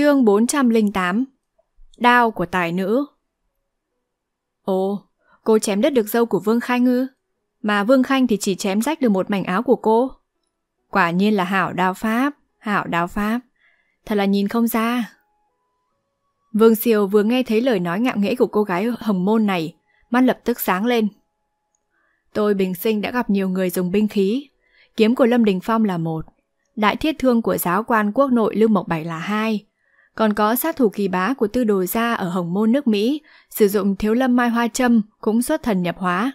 Chương 408 Đao của tài nữ Ồ, cô chém đứt được dâu của Vương Khanh ư? Mà Vương Khanh thì chỉ chém rách được một mảnh áo của cô. Quả nhiên là hảo đao pháp, hảo đao pháp. Thật là nhìn không ra. Vương Siêu vừa nghe thấy lời nói ngạo nghễ của cô gái hồng môn này, mắt lập tức sáng lên. Tôi bình sinh đã gặp nhiều người dùng binh khí. Kiếm của Lâm Đình Phong là một, đại thiết thương của giáo quan quốc nội Lưu Mộc Bảy là hai, còn có sát thủ kỳ bá của tư đồ gia ở Hồng Môn nước Mỹ, sử dụng thiếu lâm mai hoa châm cũng xuất thần nhập hóa.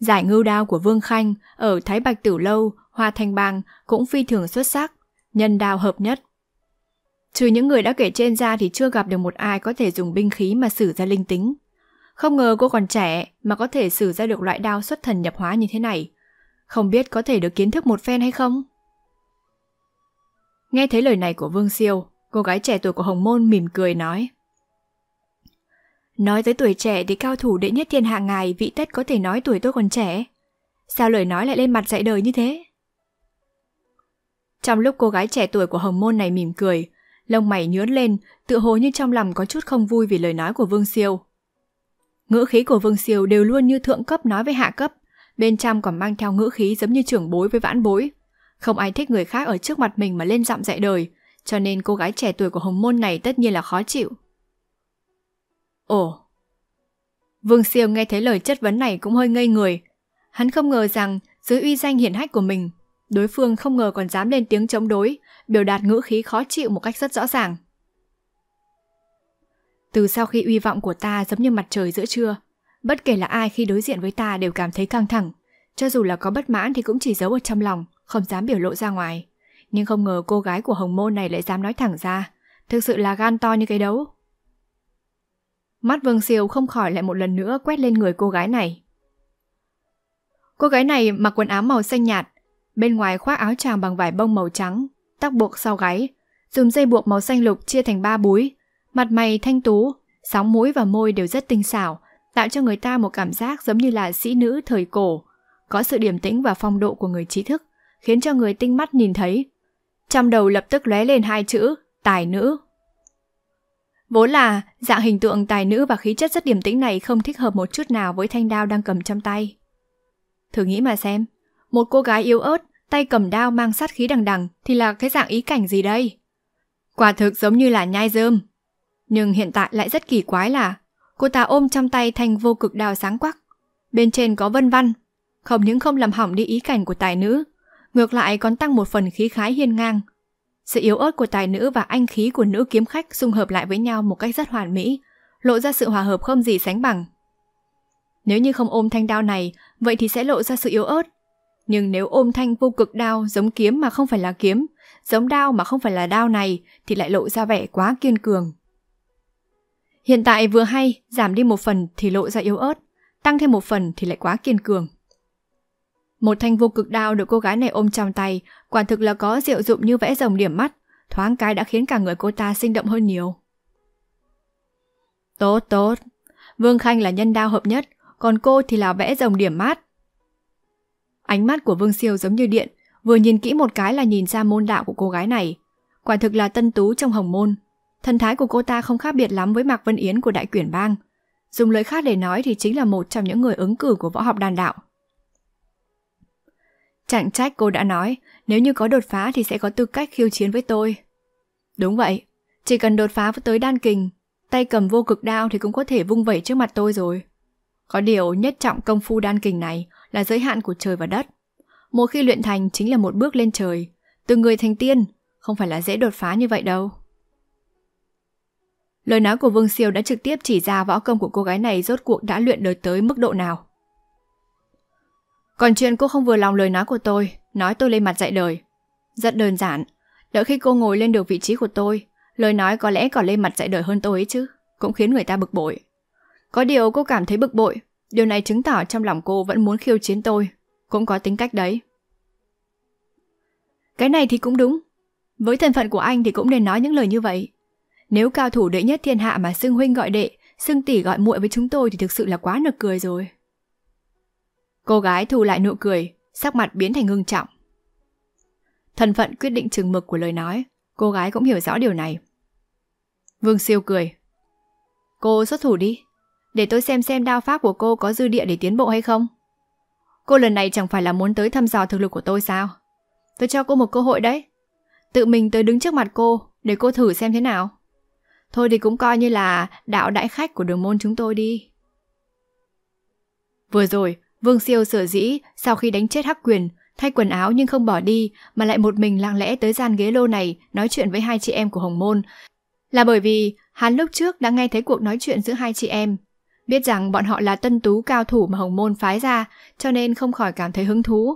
Giải ngưu đao của Vương Khanh ở Thái Bạch Tử Lâu, Hoa Thanh Bang cũng phi thường xuất sắc, nhân đao hợp nhất. Trừ những người đã kể trên ra thì chưa gặp được một ai có thể dùng binh khí mà sử ra linh tính. Không ngờ cô còn trẻ mà có thể sử ra được loại đao xuất thần nhập hóa như thế này. Không biết có thể được kiến thức một phen hay không? Nghe thấy lời này của Vương Siêu, Cô gái trẻ tuổi của Hồng Môn mỉm cười nói. Nói tới tuổi trẻ thì cao thủ đệ nhất thiên hạ ngài vị tất có thể nói tuổi tôi còn trẻ. Sao lời nói lại lên mặt dạy đời như thế? Trong lúc cô gái trẻ tuổi của Hồng Môn này mỉm cười, lông mày nhướn lên, tự hồ như trong lòng có chút không vui vì lời nói của Vương Siêu. Ngữ khí của Vương Siêu đều luôn như thượng cấp nói với hạ cấp, bên trong còn mang theo ngữ khí giống như trưởng bối với vãn bối. Không ai thích người khác ở trước mặt mình mà lên dặm dạy đời, cho nên cô gái trẻ tuổi của Hồng Môn này tất nhiên là khó chịu. Ồ! Vương Siêu nghe thấy lời chất vấn này cũng hơi ngây người. Hắn không ngờ rằng dưới uy danh hiển hách của mình, đối phương không ngờ còn dám lên tiếng chống đối, biểu đạt ngữ khí khó chịu một cách rất rõ ràng. Từ sau khi uy vọng của ta giống như mặt trời giữa trưa, bất kể là ai khi đối diện với ta đều cảm thấy căng thẳng, cho dù là có bất mãn thì cũng chỉ giấu ở trong lòng, không dám biểu lộ ra ngoài nhưng không ngờ cô gái của Hồng Môn này lại dám nói thẳng ra. Thực sự là gan to như cái đấu. Mắt Vương Siêu không khỏi lại một lần nữa quét lên người cô gái này. Cô gái này mặc quần áo màu xanh nhạt, bên ngoài khoác áo tràng bằng vải bông màu trắng, tóc buộc sau gáy, dùng dây buộc màu xanh lục chia thành ba búi, mặt mày thanh tú, sóng mũi và môi đều rất tinh xảo, tạo cho người ta một cảm giác giống như là sĩ nữ thời cổ, có sự điềm tĩnh và phong độ của người trí thức, khiến cho người tinh mắt nhìn thấy trong đầu lập tức lóe lên hai chữ tài nữ. Vốn là dạng hình tượng tài nữ và khí chất rất điềm tĩnh này không thích hợp một chút nào với thanh đao đang cầm trong tay. Thử nghĩ mà xem, một cô gái yếu ớt, tay cầm đao mang sát khí đằng đằng thì là cái dạng ý cảnh gì đây? Quả thực giống như là nhai dơm. Nhưng hiện tại lại rất kỳ quái là cô ta ôm trong tay thanh vô cực đao sáng quắc. Bên trên có vân văn, không những không làm hỏng đi ý cảnh của tài nữ ngược lại còn tăng một phần khí khái hiên ngang. Sự yếu ớt của tài nữ và anh khí của nữ kiếm khách xung hợp lại với nhau một cách rất hoàn mỹ, lộ ra sự hòa hợp không gì sánh bằng. Nếu như không ôm thanh đao này, vậy thì sẽ lộ ra sự yếu ớt. Nhưng nếu ôm thanh vô cực đao giống kiếm mà không phải là kiếm, giống đao mà không phải là đao này thì lại lộ ra vẻ quá kiên cường. Hiện tại vừa hay, giảm đi một phần thì lộ ra yếu ớt, tăng thêm một phần thì lại quá kiên cường. Một thanh vô cực đao được cô gái này ôm trong tay, quả thực là có diệu dụng như vẽ rồng điểm mắt, thoáng cái đã khiến cả người cô ta sinh động hơn nhiều. Tốt, tốt. Vương Khanh là nhân đao hợp nhất, còn cô thì là vẽ rồng điểm mắt Ánh mắt của Vương Siêu giống như điện, vừa nhìn kỹ một cái là nhìn ra môn đạo của cô gái này. Quả thực là tân tú trong hồng môn. Thần thái của cô ta không khác biệt lắm với Mạc Vân Yến của Đại Quyển Bang. Dùng lời khác để nói thì chính là một trong những người ứng cử của võ học đàn đạo. Chẳng trách cô đã nói, nếu như có đột phá thì sẽ có tư cách khiêu chiến với tôi. Đúng vậy, chỉ cần đột phá tới đan kình, tay cầm vô cực đao thì cũng có thể vung vẩy trước mặt tôi rồi. Có điều nhất trọng công phu đan kình này là giới hạn của trời và đất. Một khi luyện thành chính là một bước lên trời, từ người thành tiên, không phải là dễ đột phá như vậy đâu. Lời nói của Vương Siêu đã trực tiếp chỉ ra võ công của cô gái này rốt cuộc đã luyện đời tới mức độ nào. Còn chuyện cô không vừa lòng lời nói của tôi, nói tôi lên mặt dạy đời. Rất đơn giản, đợi khi cô ngồi lên được vị trí của tôi, lời nói có lẽ còn lên mặt dạy đời hơn tôi ấy chứ, cũng khiến người ta bực bội. Có điều cô cảm thấy bực bội, điều này chứng tỏ trong lòng cô vẫn muốn khiêu chiến tôi, cũng có tính cách đấy. Cái này thì cũng đúng, với thân phận của anh thì cũng nên nói những lời như vậy. Nếu cao thủ đệ nhất thiên hạ mà xưng huynh gọi đệ, xưng tỷ gọi muội với chúng tôi thì thực sự là quá nực cười rồi. Cô gái thu lại nụ cười, sắc mặt biến thành ngưng trọng. Thân phận quyết định chừng mực của lời nói, cô gái cũng hiểu rõ điều này. Vương Siêu cười. Cô xuất thủ đi, để tôi xem xem đao pháp của cô có dư địa để tiến bộ hay không. Cô lần này chẳng phải là muốn tới thăm dò thực lực của tôi sao? Tôi cho cô một cơ hội đấy. Tự mình tới đứng trước mặt cô, để cô thử xem thế nào. Thôi thì cũng coi như là đạo đại khách của đường môn chúng tôi đi. Vừa rồi, Vương Siêu sở dĩ sau khi đánh chết Hắc Quyền, thay quần áo nhưng không bỏ đi mà lại một mình lặng lẽ tới gian ghế lô này nói chuyện với hai chị em của Hồng Môn là bởi vì hắn lúc trước đã nghe thấy cuộc nói chuyện giữa hai chị em. Biết rằng bọn họ là tân tú cao thủ mà Hồng Môn phái ra cho nên không khỏi cảm thấy hứng thú.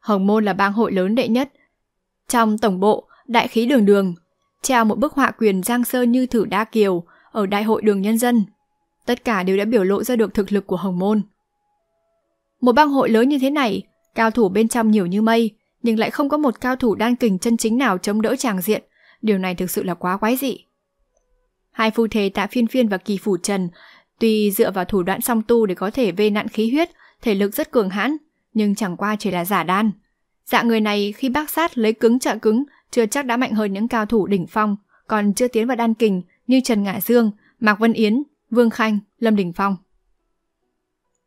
Hồng Môn là bang hội lớn đệ nhất. Trong tổng bộ, đại khí đường đường, treo một bức họa quyền giang sơn như thử đa kiều ở đại hội đường nhân dân. Tất cả đều đã biểu lộ ra được thực lực của Hồng Môn. Một bang hội lớn như thế này, cao thủ bên trong nhiều như mây, nhưng lại không có một cao thủ đan kình chân chính nào chống đỡ chàng diện, điều này thực sự là quá quái dị. Hai phu thề Tạ Phiên Phiên và Kỳ Phủ Trần, tuy dựa vào thủ đoạn song tu để có thể vê nặn khí huyết, thể lực rất cường hãn, nhưng chẳng qua chỉ là giả đan. Dạ người này khi bác sát lấy cứng trợ cứng, chưa chắc đã mạnh hơn những cao thủ đỉnh phong, còn chưa tiến vào đan kình như Trần Ngạ Dương, Mạc Vân Yến, Vương Khanh, Lâm Đình Phong.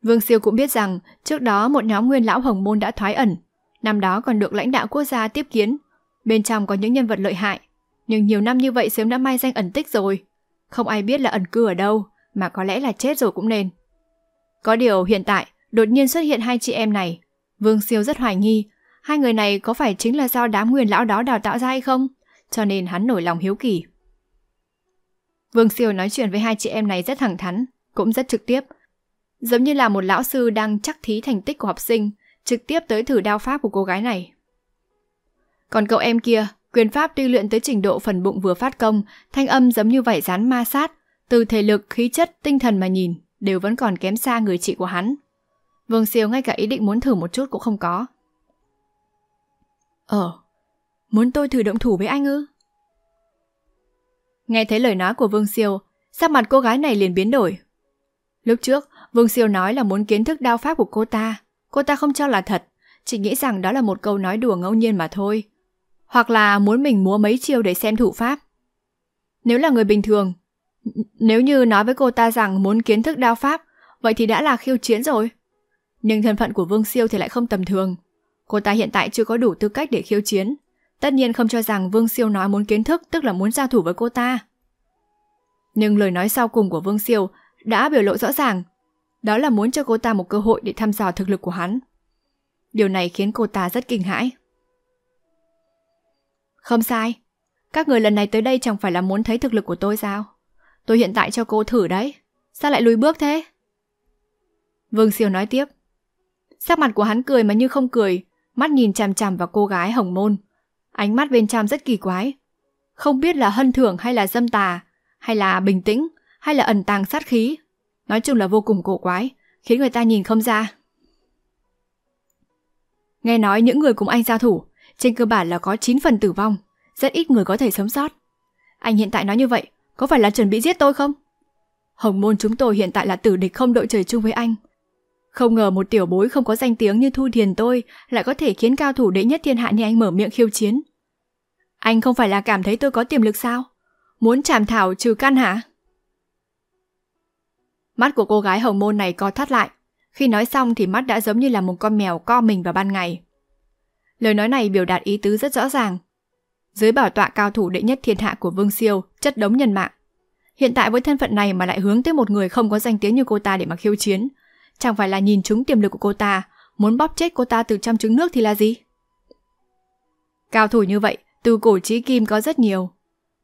Vương Siêu cũng biết rằng trước đó một nhóm nguyên lão Hồng Môn đã thoái ẩn, năm đó còn được lãnh đạo quốc gia tiếp kiến. Bên trong có những nhân vật lợi hại, nhưng nhiều năm như vậy sớm đã mai danh ẩn tích rồi. Không ai biết là ẩn cư ở đâu, mà có lẽ là chết rồi cũng nên. Có điều hiện tại, đột nhiên xuất hiện hai chị em này. Vương Siêu rất hoài nghi, hai người này có phải chính là do đám nguyên lão đó đào tạo ra hay không? Cho nên hắn nổi lòng hiếu kỳ. Vương Siêu nói chuyện với hai chị em này rất thẳng thắn, cũng rất trực tiếp, giống như là một lão sư đang chắc thí thành tích của học sinh, trực tiếp tới thử đao pháp của cô gái này. Còn cậu em kia, quyền pháp tuy luyện tới trình độ phần bụng vừa phát công, thanh âm giống như vảy rán ma sát, từ thể lực, khí chất, tinh thần mà nhìn, đều vẫn còn kém xa người chị của hắn. Vương Siêu ngay cả ý định muốn thử một chút cũng không có. Ờ, muốn tôi thử động thủ với anh ư? Nghe thấy lời nói của Vương Siêu, sắc mặt cô gái này liền biến đổi. Lúc trước, Vương Siêu nói là muốn kiến thức đao pháp của cô ta. Cô ta không cho là thật, chỉ nghĩ rằng đó là một câu nói đùa ngẫu nhiên mà thôi. Hoặc là muốn mình múa mấy chiêu để xem thủ pháp. Nếu là người bình thường, nếu như nói với cô ta rằng muốn kiến thức đao pháp, vậy thì đã là khiêu chiến rồi. Nhưng thân phận của Vương Siêu thì lại không tầm thường. Cô ta hiện tại chưa có đủ tư cách để khiêu chiến. Tất nhiên không cho rằng Vương Siêu nói muốn kiến thức tức là muốn giao thủ với cô ta. Nhưng lời nói sau cùng của Vương Siêu đã biểu lộ rõ ràng đó là muốn cho cô ta một cơ hội để thăm dò thực lực của hắn. Điều này khiến cô ta rất kinh hãi. Không sai, các người lần này tới đây chẳng phải là muốn thấy thực lực của tôi sao? Tôi hiện tại cho cô thử đấy, sao lại lùi bước thế? Vương Siêu nói tiếp. Sắc mặt của hắn cười mà như không cười, mắt nhìn chằm chằm vào cô gái hồng môn. Ánh mắt bên trong rất kỳ quái. Không biết là hân thưởng hay là dâm tà, hay là bình tĩnh, hay là ẩn tàng sát khí, Nói chung là vô cùng cổ quái, khiến người ta nhìn không ra. Nghe nói những người cùng anh giao thủ, trên cơ bản là có 9 phần tử vong, rất ít người có thể sống sót. Anh hiện tại nói như vậy, có phải là chuẩn bị giết tôi không? Hồng môn chúng tôi hiện tại là tử địch không đội trời chung với anh. Không ngờ một tiểu bối không có danh tiếng như Thu Thiền tôi lại có thể khiến cao thủ đệ nhất thiên hạ như anh mở miệng khiêu chiến. Anh không phải là cảm thấy tôi có tiềm lực sao? Muốn chàm thảo trừ căn hả? Mắt của cô gái hồng môn này co thắt lại. Khi nói xong thì mắt đã giống như là một con mèo co mình vào ban ngày. Lời nói này biểu đạt ý tứ rất rõ ràng. Dưới bảo tọa cao thủ đệ nhất thiên hạ của Vương Siêu, chất đống nhân mạng. Hiện tại với thân phận này mà lại hướng tới một người không có danh tiếng như cô ta để mà khiêu chiến, chẳng phải là nhìn trúng tiềm lực của cô ta, muốn bóp chết cô ta từ trong trứng nước thì là gì? Cao thủ như vậy, từ cổ chí kim có rất nhiều.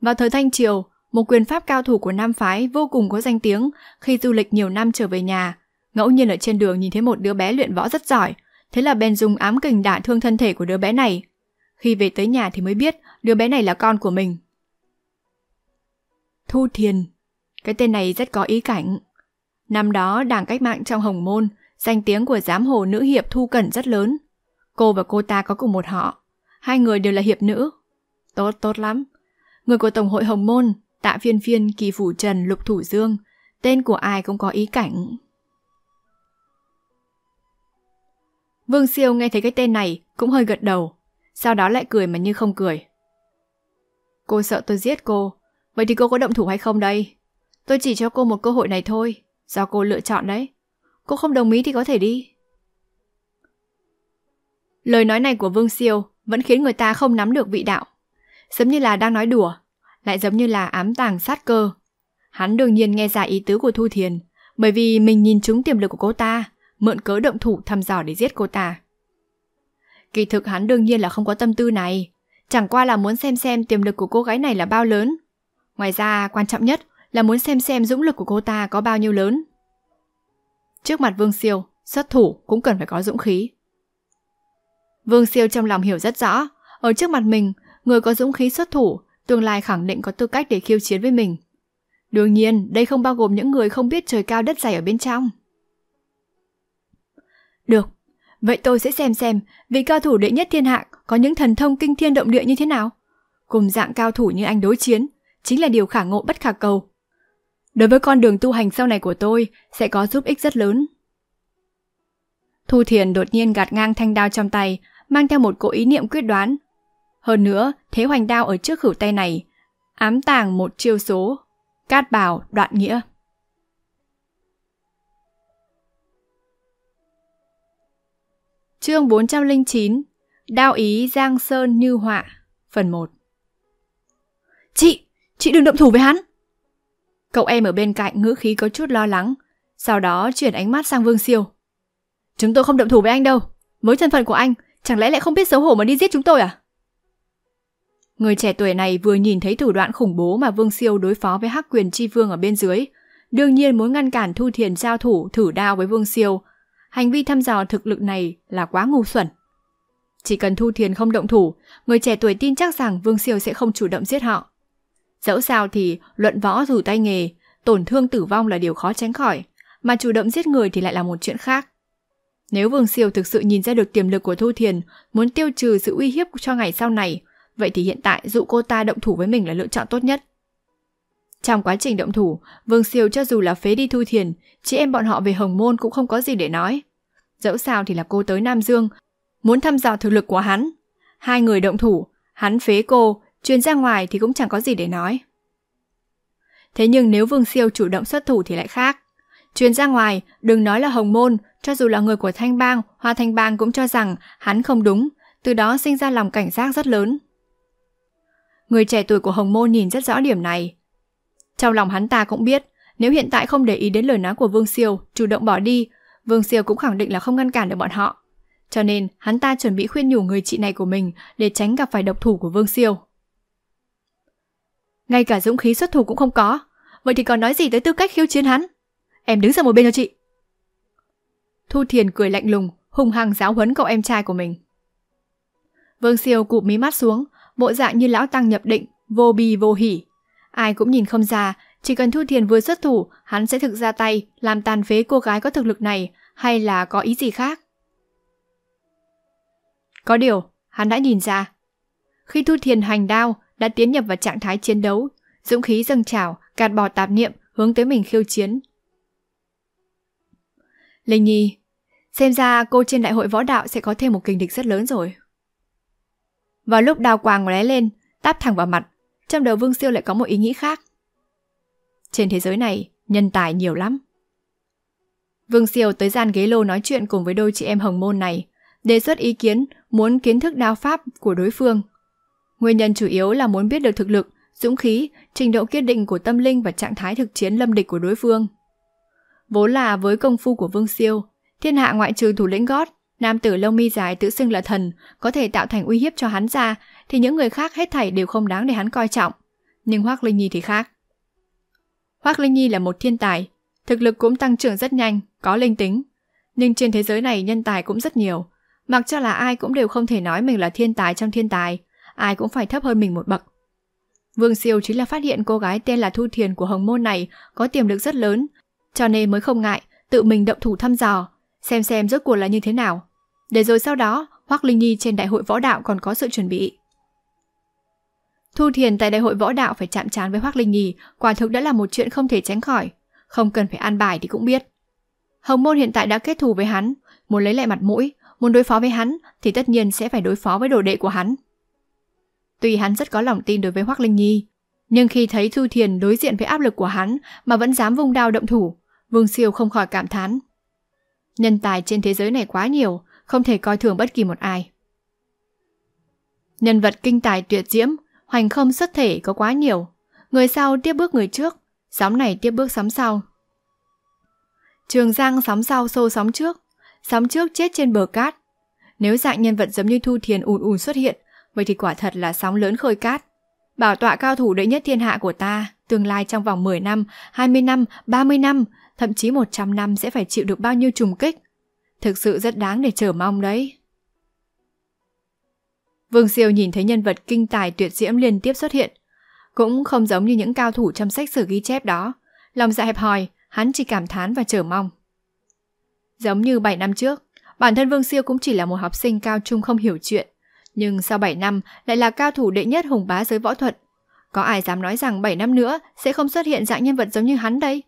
Vào thời Thanh Triều, một quyền pháp cao thủ của Nam Phái vô cùng có danh tiếng khi du lịch nhiều năm trở về nhà. Ngẫu nhiên ở trên đường nhìn thấy một đứa bé luyện võ rất giỏi, thế là bèn dùng ám kình đả thương thân thể của đứa bé này. Khi về tới nhà thì mới biết đứa bé này là con của mình. Thu Thiền Cái tên này rất có ý cảnh. Năm đó, đảng cách mạng trong Hồng Môn, danh tiếng của giám hồ nữ hiệp Thu Cẩn rất lớn. Cô và cô ta có cùng một họ. Hai người đều là hiệp nữ. Tốt, tốt lắm. Người của Tổng hội Hồng Môn Tạ phiên phiên kỳ phủ trần lục thủ dương Tên của ai cũng có ý cảnh Vương siêu nghe thấy cái tên này Cũng hơi gật đầu Sau đó lại cười mà như không cười Cô sợ tôi giết cô Vậy thì cô có động thủ hay không đây Tôi chỉ cho cô một cơ hội này thôi Do cô lựa chọn đấy Cô không đồng ý thì có thể đi Lời nói này của Vương Siêu vẫn khiến người ta không nắm được vị đạo. Giống như là đang nói đùa, lại giống như là ám tàng sát cơ. Hắn đương nhiên nghe ra ý tứ của Thu Thiền, bởi vì mình nhìn trúng tiềm lực của cô ta, mượn cớ động thủ thăm dò để giết cô ta. Kỳ thực hắn đương nhiên là không có tâm tư này, chẳng qua là muốn xem xem tiềm lực của cô gái này là bao lớn. Ngoài ra, quan trọng nhất là muốn xem xem dũng lực của cô ta có bao nhiêu lớn. Trước mặt Vương Siêu, xuất thủ cũng cần phải có dũng khí. Vương Siêu trong lòng hiểu rất rõ, ở trước mặt mình, người có dũng khí xuất thủ tương lai khẳng định có tư cách để khiêu chiến với mình. Đương nhiên, đây không bao gồm những người không biết trời cao đất dày ở bên trong. Được, vậy tôi sẽ xem xem vị cao thủ đệ nhất thiên hạ có những thần thông kinh thiên động địa như thế nào. Cùng dạng cao thủ như anh đối chiến, chính là điều khả ngộ bất khả cầu. Đối với con đường tu hành sau này của tôi sẽ có giúp ích rất lớn. Thu Thiền đột nhiên gạt ngang thanh đao trong tay, mang theo một cỗ ý niệm quyết đoán, hơn nữa, thế hoành đao ở trước khử tay này, ám tàng một chiêu số, cát bảo đoạn nghĩa. Chương 409 Đao ý Giang Sơn Như Họa Phần 1 Chị! Chị đừng động thủ với hắn! Cậu em ở bên cạnh ngữ khí có chút lo lắng Sau đó chuyển ánh mắt sang Vương Siêu Chúng tôi không động thủ với anh đâu Với thân phận của anh Chẳng lẽ lại không biết xấu hổ mà đi giết chúng tôi à? Người trẻ tuổi này vừa nhìn thấy thủ đoạn khủng bố mà Vương Siêu đối phó với Hắc Quyền Chi Vương ở bên dưới, đương nhiên muốn ngăn cản Thu Thiền giao thủ thử đao với Vương Siêu. Hành vi thăm dò thực lực này là quá ngu xuẩn. Chỉ cần Thu Thiền không động thủ, người trẻ tuổi tin chắc rằng Vương Siêu sẽ không chủ động giết họ. Dẫu sao thì luận võ dù tay nghề, tổn thương tử vong là điều khó tránh khỏi, mà chủ động giết người thì lại là một chuyện khác. Nếu Vương Siêu thực sự nhìn ra được tiềm lực của Thu Thiền, muốn tiêu trừ sự uy hiếp cho ngày sau này, vậy thì hiện tại dụ cô ta động thủ với mình là lựa chọn tốt nhất. Trong quá trình động thủ, Vương Siêu cho dù là phế đi thu thiền, chị em bọn họ về Hồng Môn cũng không có gì để nói. Dẫu sao thì là cô tới Nam Dương, muốn thăm dò thực lực của hắn. Hai người động thủ, hắn phế cô, truyền ra ngoài thì cũng chẳng có gì để nói. Thế nhưng nếu Vương Siêu chủ động xuất thủ thì lại khác. Truyền ra ngoài, đừng nói là Hồng Môn, cho dù là người của Thanh Bang, Hoa Thanh Bang cũng cho rằng hắn không đúng, từ đó sinh ra lòng cảnh giác rất lớn. Người trẻ tuổi của Hồng Môn nhìn rất rõ điểm này. Trong lòng hắn ta cũng biết, nếu hiện tại không để ý đến lời nói của Vương Siêu, chủ động bỏ đi, Vương Siêu cũng khẳng định là không ngăn cản được bọn họ. Cho nên, hắn ta chuẩn bị khuyên nhủ người chị này của mình để tránh gặp phải độc thủ của Vương Siêu. Ngay cả dũng khí xuất thủ cũng không có, vậy thì còn nói gì tới tư cách khiêu chiến hắn? Em đứng ra một bên cho chị. Thu Thiền cười lạnh lùng, hung hăng giáo huấn cậu em trai của mình. Vương Siêu cụp mí mắt xuống, bộ dạng như lão tăng nhập định, vô bi vô hỉ. Ai cũng nhìn không ra, chỉ cần Thu Thiền vừa xuất thủ, hắn sẽ thực ra tay, làm tàn phế cô gái có thực lực này, hay là có ý gì khác. Có điều, hắn đã nhìn ra. Khi Thu Thiền hành đao, đã tiến nhập vào trạng thái chiến đấu, dũng khí dâng trào, gạt bỏ tạp niệm, hướng tới mình khiêu chiến. Linh Nhi, xem ra cô trên đại hội võ đạo sẽ có thêm một kình địch rất lớn rồi. Vào lúc đào quàng lóe lên, táp thẳng vào mặt, trong đầu Vương Siêu lại có một ý nghĩ khác. Trên thế giới này, nhân tài nhiều lắm. Vương Siêu tới gian ghế lô nói chuyện cùng với đôi chị em Hồng Môn này, đề xuất ý kiến muốn kiến thức đao pháp của đối phương. Nguyên nhân chủ yếu là muốn biết được thực lực, dũng khí, trình độ kiên định của tâm linh và trạng thái thực chiến lâm địch của đối phương. Vốn là với công phu của Vương Siêu, thiên hạ ngoại trừ thủ lĩnh gót Nam tử lông mi dài tự xưng là thần, có thể tạo thành uy hiếp cho hắn ra, thì những người khác hết thảy đều không đáng để hắn coi trọng. Nhưng Hoác Linh Nhi thì khác. Hoác Linh Nhi là một thiên tài, thực lực cũng tăng trưởng rất nhanh, có linh tính. Nhưng trên thế giới này nhân tài cũng rất nhiều, mặc cho là ai cũng đều không thể nói mình là thiên tài trong thiên tài, ai cũng phải thấp hơn mình một bậc. Vương Siêu chính là phát hiện cô gái tên là Thu Thiền của Hồng Môn này có tiềm lực rất lớn, cho nên mới không ngại tự mình động thủ thăm dò, xem xem rốt cuộc là như thế nào. Để rồi sau đó, Hoắc Linh Nhi trên đại hội võ đạo còn có sự chuẩn bị. Thu Thiền tại đại hội võ đạo phải chạm trán với Hoắc Linh Nhi, quả thực đã là một chuyện không thể tránh khỏi, không cần phải an bài thì cũng biết. Hồng Môn hiện tại đã kết thù với hắn, muốn lấy lại mặt mũi, muốn đối phó với hắn thì tất nhiên sẽ phải đối phó với đồ đệ của hắn. Tuy hắn rất có lòng tin đối với Hoắc Linh Nhi, nhưng khi thấy Thu Thiền đối diện với áp lực của hắn mà vẫn dám vung đao động thủ, Vương Siêu không khỏi cảm thán. Nhân tài trên thế giới này quá nhiều, không thể coi thường bất kỳ một ai. Nhân vật kinh tài tuyệt diễm, hoành không xuất thể có quá nhiều. Người sau tiếp bước người trước, sóng này tiếp bước sóng sau. Trường Giang sóng sau xô sóng trước, sóng trước chết trên bờ cát. Nếu dạng nhân vật giống như Thu Thiền ùn ùn xuất hiện, vậy thì quả thật là sóng lớn khơi cát. Bảo tọa cao thủ đệ nhất thiên hạ của ta, tương lai trong vòng 10 năm, 20 năm, 30 năm, thậm chí 100 năm sẽ phải chịu được bao nhiêu trùng kích, Thực sự rất đáng để chờ mong đấy. Vương Siêu nhìn thấy nhân vật kinh tài tuyệt diễm liên tiếp xuất hiện. Cũng không giống như những cao thủ trong sách sử ghi chép đó. Lòng dạ hẹp hòi, hắn chỉ cảm thán và chờ mong. Giống như 7 năm trước, bản thân Vương Siêu cũng chỉ là một học sinh cao trung không hiểu chuyện. Nhưng sau 7 năm lại là cao thủ đệ nhất hùng bá giới võ thuật. Có ai dám nói rằng 7 năm nữa sẽ không xuất hiện dạng nhân vật giống như hắn đây?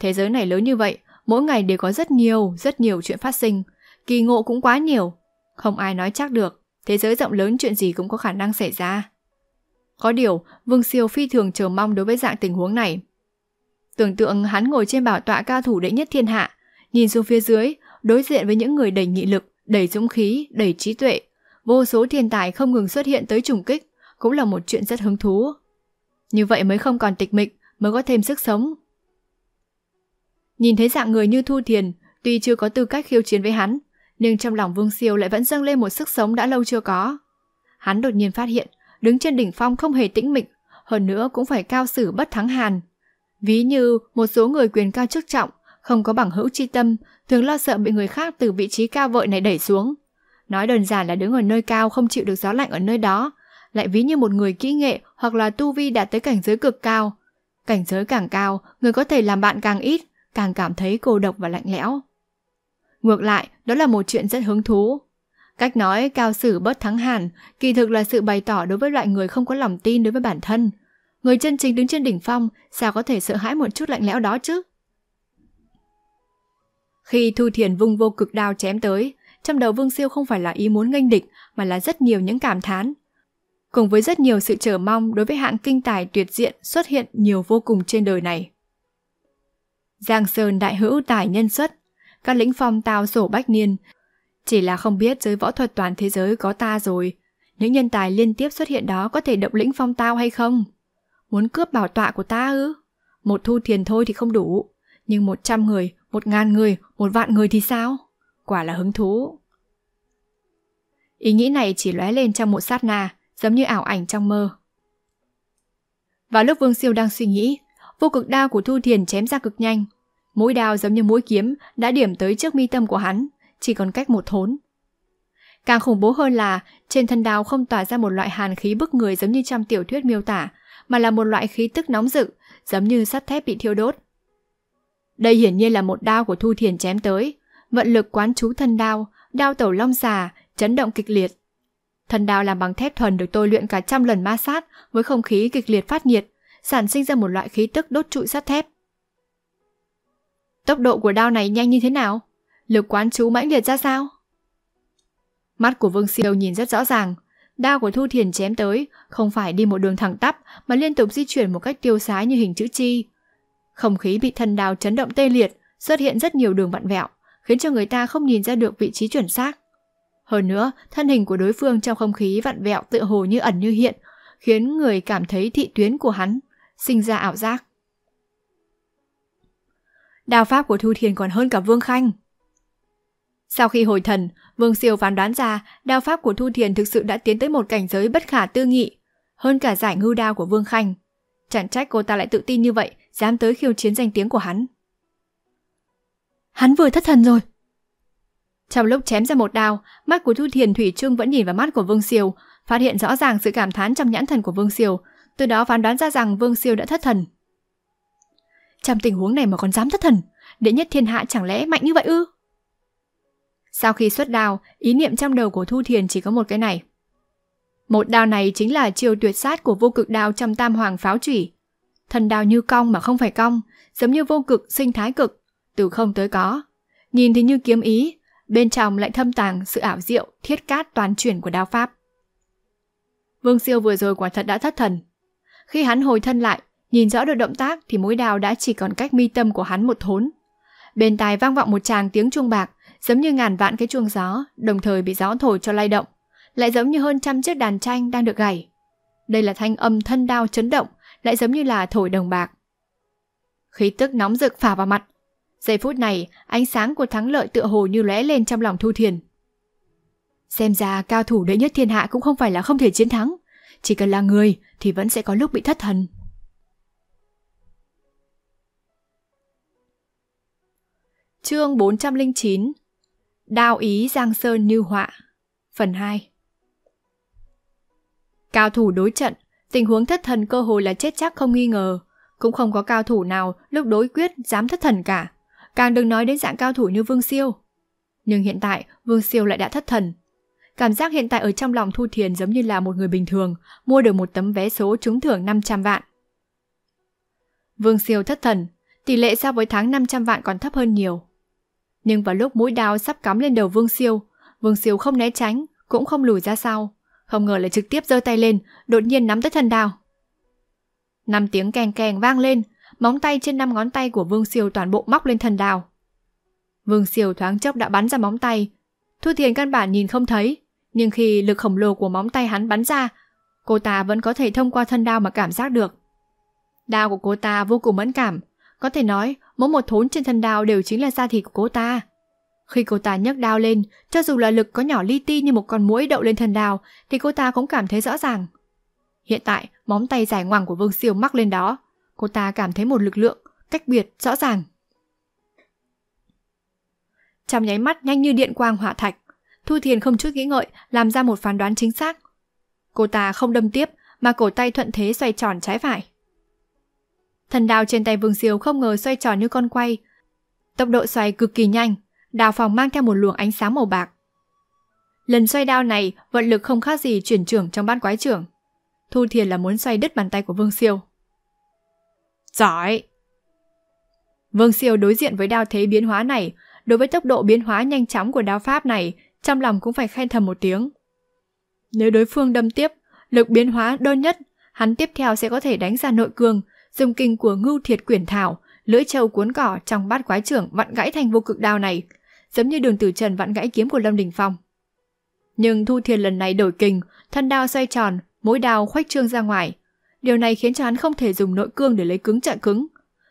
Thế giới này lớn như vậy, Mỗi ngày đều có rất nhiều, rất nhiều chuyện phát sinh. Kỳ ngộ cũng quá nhiều. Không ai nói chắc được, thế giới rộng lớn chuyện gì cũng có khả năng xảy ra. Có điều, Vương Siêu phi thường chờ mong đối với dạng tình huống này. Tưởng tượng hắn ngồi trên bảo tọa cao thủ đệ nhất thiên hạ, nhìn xuống phía dưới, đối diện với những người đầy nghị lực, đầy dũng khí, đầy trí tuệ. Vô số thiên tài không ngừng xuất hiện tới trùng kích, cũng là một chuyện rất hứng thú. Như vậy mới không còn tịch mịch, mới có thêm sức sống, Nhìn thấy dạng người như Thu Thiền, tuy chưa có tư cách khiêu chiến với hắn, nhưng trong lòng Vương Siêu lại vẫn dâng lên một sức sống đã lâu chưa có. Hắn đột nhiên phát hiện, đứng trên đỉnh phong không hề tĩnh mịch, hơn nữa cũng phải cao xử bất thắng hàn. Ví như một số người quyền cao chức trọng, không có bằng hữu chi tâm, thường lo sợ bị người khác từ vị trí cao vợi này đẩy xuống. Nói đơn giản là đứng ở nơi cao không chịu được gió lạnh ở nơi đó, lại ví như một người kỹ nghệ hoặc là tu vi đạt tới cảnh giới cực cao. Cảnh giới càng cao, người có thể làm bạn càng ít, càng cảm thấy cô độc và lạnh lẽo. Ngược lại, đó là một chuyện rất hứng thú. Cách nói cao sử bớt thắng hàn kỳ thực là sự bày tỏ đối với loại người không có lòng tin đối với bản thân. Người chân chính đứng trên đỉnh phong sao có thể sợ hãi một chút lạnh lẽo đó chứ? Khi Thu Thiền vung vô cực đao chém tới, trong đầu Vương Siêu không phải là ý muốn nghênh địch mà là rất nhiều những cảm thán. Cùng với rất nhiều sự chờ mong đối với hạng kinh tài tuyệt diện xuất hiện nhiều vô cùng trên đời này. Giang Sơn đại hữu tài nhân xuất, các lĩnh phong tao sổ bách niên. Chỉ là không biết giới võ thuật toàn thế giới có ta rồi, những nhân tài liên tiếp xuất hiện đó có thể động lĩnh phong tao hay không? Muốn cướp bảo tọa của ta ư? Một thu thiền thôi thì không đủ, nhưng một trăm người, một ngàn người, một vạn người thì sao? Quả là hứng thú. Ý nghĩ này chỉ lóe lên trong một sát na, giống như ảo ảnh trong mơ. Vào lúc Vương Siêu đang suy nghĩ, Vô cực đao của Thu Thiền chém ra cực nhanh. Mũi đao giống như mũi kiếm đã điểm tới trước mi tâm của hắn, chỉ còn cách một thốn. Càng khủng bố hơn là trên thân đao không tỏa ra một loại hàn khí bức người giống như trong tiểu thuyết miêu tả, mà là một loại khí tức nóng rực, giống như sắt thép bị thiêu đốt. Đây hiển nhiên là một đao của Thu Thiền chém tới, vận lực quán chú thân đao, đao tẩu long xà, chấn động kịch liệt. Thân đao làm bằng thép thuần được tôi luyện cả trăm lần ma sát với không khí kịch liệt phát nhiệt, sản sinh ra một loại khí tức đốt trụi sắt thép. Tốc độ của đao này nhanh như thế nào? Lực quán chú mãnh liệt ra sao? Mắt của Vương Siêu nhìn rất rõ ràng, đao của Thu Thiền chém tới, không phải đi một đường thẳng tắp mà liên tục di chuyển một cách tiêu sái như hình chữ chi. Không khí bị thân đào chấn động tê liệt, xuất hiện rất nhiều đường vặn vẹo, khiến cho người ta không nhìn ra được vị trí chuẩn xác. Hơn nữa, thân hình của đối phương trong không khí vặn vẹo tựa hồ như ẩn như hiện, khiến người cảm thấy thị tuyến của hắn sinh ra ảo giác. Đao pháp của Thu Thiền còn hơn cả Vương Khanh. Sau khi hồi thần, Vương Siêu phán đoán ra đao pháp của Thu Thiền thực sự đã tiến tới một cảnh giới bất khả tư nghị, hơn cả giải ngư đao của Vương Khanh. Chẳng trách cô ta lại tự tin như vậy, dám tới khiêu chiến danh tiếng của hắn. Hắn vừa thất thần rồi. Trong lúc chém ra một đao, mắt của Thu Thiền Thủy Trương vẫn nhìn vào mắt của Vương Siêu, phát hiện rõ ràng sự cảm thán trong nhãn thần của Vương Siêu, từ đó phán đoán ra rằng Vương Siêu đã thất thần. Trong tình huống này mà còn dám thất thần, đệ nhất thiên hạ chẳng lẽ mạnh như vậy ư? Sau khi xuất đao, ý niệm trong đầu của Thu Thiền chỉ có một cái này. Một đao này chính là chiêu tuyệt sát của vô cực đao trong tam hoàng pháo chủy. Thần đao như cong mà không phải cong, giống như vô cực sinh thái cực, từ không tới có. Nhìn thì như kiếm ý, bên trong lại thâm tàng sự ảo diệu, thiết cát toàn chuyển của đao pháp. Vương Siêu vừa rồi quả thật đã thất thần, khi hắn hồi thân lại, nhìn rõ được động tác thì mũi đào đã chỉ còn cách mi tâm của hắn một thốn. Bên tai vang vọng một tràng tiếng chuông bạc, giống như ngàn vạn cái chuông gió, đồng thời bị gió thổi cho lay động, lại giống như hơn trăm chiếc đàn tranh đang được gảy. Đây là thanh âm thân đao chấn động, lại giống như là thổi đồng bạc. Khí tức nóng rực phả vào mặt. Giây phút này, ánh sáng của thắng lợi tựa hồ như lóe lên trong lòng Thu Thiền. Xem ra cao thủ đệ nhất thiên hạ cũng không phải là không thể chiến thắng chỉ cần là người thì vẫn sẽ có lúc bị thất thần. Chương 409 Đao ý Giang Sơn Như Họa Phần 2 Cao thủ đối trận, tình huống thất thần cơ hội là chết chắc không nghi ngờ. Cũng không có cao thủ nào lúc đối quyết dám thất thần cả. Càng đừng nói đến dạng cao thủ như Vương Siêu. Nhưng hiện tại, Vương Siêu lại đã thất thần, Cảm giác hiện tại ở trong lòng Thu Thiền giống như là một người bình thường, mua được một tấm vé số trúng thưởng 500 vạn. Vương Siêu thất thần, tỷ lệ so với tháng 500 vạn còn thấp hơn nhiều. Nhưng vào lúc mũi đao sắp cắm lên đầu Vương Siêu, Vương Siêu không né tránh, cũng không lùi ra sau, không ngờ lại trực tiếp giơ tay lên, đột nhiên nắm tới thần đao. Năm tiếng kèn kèn vang lên, móng tay trên năm ngón tay của Vương Siêu toàn bộ móc lên thần đao. Vương Siêu thoáng chốc đã bắn ra móng tay, Thu Thiền căn bản nhìn không thấy, nhưng khi lực khổng lồ của móng tay hắn bắn ra, cô ta vẫn có thể thông qua thân đao mà cảm giác được. Đao của cô ta vô cùng mẫn cảm, có thể nói mỗi một thốn trên thân đao đều chính là da thịt của cô ta. Khi cô ta nhấc đao lên, cho dù là lực có nhỏ li ti như một con muỗi đậu lên thân đao, thì cô ta cũng cảm thấy rõ ràng. Hiện tại, móng tay dài ngoằng của Vương Siêu mắc lên đó, cô ta cảm thấy một lực lượng, cách biệt, rõ ràng. Trong nháy mắt nhanh như điện quang hỏa thạch, Thu Thiền không chút nghĩ ngợi, làm ra một phán đoán chính xác. Cô ta không đâm tiếp, mà cổ tay thuận thế xoay tròn trái phải. Thần đao trên tay Vương Siêu không ngờ xoay tròn như con quay. Tốc độ xoay cực kỳ nhanh, đào phòng mang theo một luồng ánh sáng màu bạc. Lần xoay đao này, vận lực không khác gì chuyển trưởng trong bát quái trưởng. Thu Thiền là muốn xoay đứt bàn tay của Vương Siêu. Giỏi! Vương Siêu đối diện với đao thế biến hóa này, đối với tốc độ biến hóa nhanh chóng của đao pháp này trong lòng cũng phải khen thầm một tiếng. Nếu đối phương đâm tiếp, lực biến hóa đơn nhất, hắn tiếp theo sẽ có thể đánh ra nội cường, dùng kinh của ngưu thiệt quyển thảo, lưỡi trâu cuốn cỏ trong bát quái trưởng vặn gãy thành vô cực đao này, giống như đường tử trần vặn gãy kiếm của Lâm Đình Phong. Nhưng Thu Thiền lần này đổi kình, thân đao xoay tròn, mỗi đao khoách trương ra ngoài. Điều này khiến cho hắn không thể dùng nội cương để lấy cứng chặn cứng,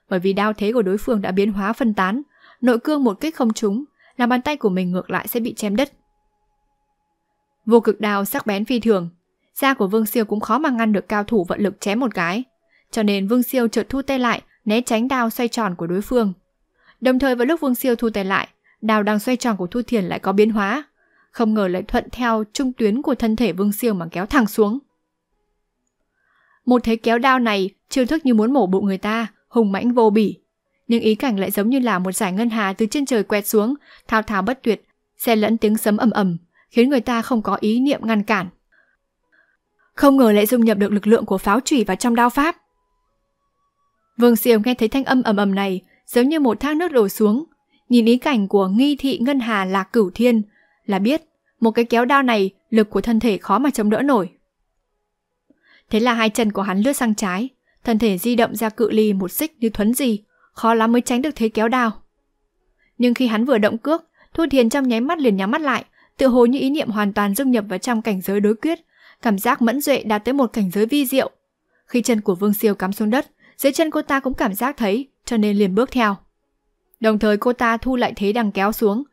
bởi vì đao thế của đối phương đã biến hóa phân tán, nội cương một kích không trúng, làm bàn tay của mình ngược lại sẽ bị chém đất Vô cực đao sắc bén phi thường, da của Vương Siêu cũng khó mà ngăn được cao thủ vận lực chém một cái, cho nên Vương Siêu chợt thu tay lại, né tránh đao xoay tròn của đối phương. Đồng thời vào lúc Vương Siêu thu tay lại, đao đang xoay tròn của Thu Thiền lại có biến hóa, không ngờ lại thuận theo trung tuyến của thân thể Vương Siêu mà kéo thẳng xuống. Một thế kéo đao này, chiêu thức như muốn mổ bụng người ta, hùng mãnh vô bỉ. Nhưng ý cảnh lại giống như là một giải ngân hà từ trên trời quẹt xuống, thao thao bất tuyệt, xen lẫn tiếng sấm ầm ầm, khiến người ta không có ý niệm ngăn cản. Không ngờ lại dung nhập được lực lượng của pháo chủy vào trong đao pháp. Vương Siêu nghe thấy thanh âm ầm ầm này, giống như một thác nước đổ xuống, nhìn ý cảnh của nghi thị ngân hà là cửu thiên, là biết, một cái kéo đao này lực của thân thể khó mà chống đỡ nổi. Thế là hai chân của hắn lướt sang trái, thân thể di động ra cự ly một xích như thuấn gì, khó lắm mới tránh được thế kéo đao. Nhưng khi hắn vừa động cước, Thu Thiền trong nháy mắt liền nhắm mắt lại, tựa hồ như ý niệm hoàn toàn dung nhập vào trong cảnh giới đối quyết, cảm giác mẫn duệ đạt tới một cảnh giới vi diệu. Khi chân của Vương Siêu cắm xuống đất, dưới chân cô ta cũng cảm giác thấy, cho nên liền bước theo. Đồng thời cô ta thu lại thế đằng kéo xuống.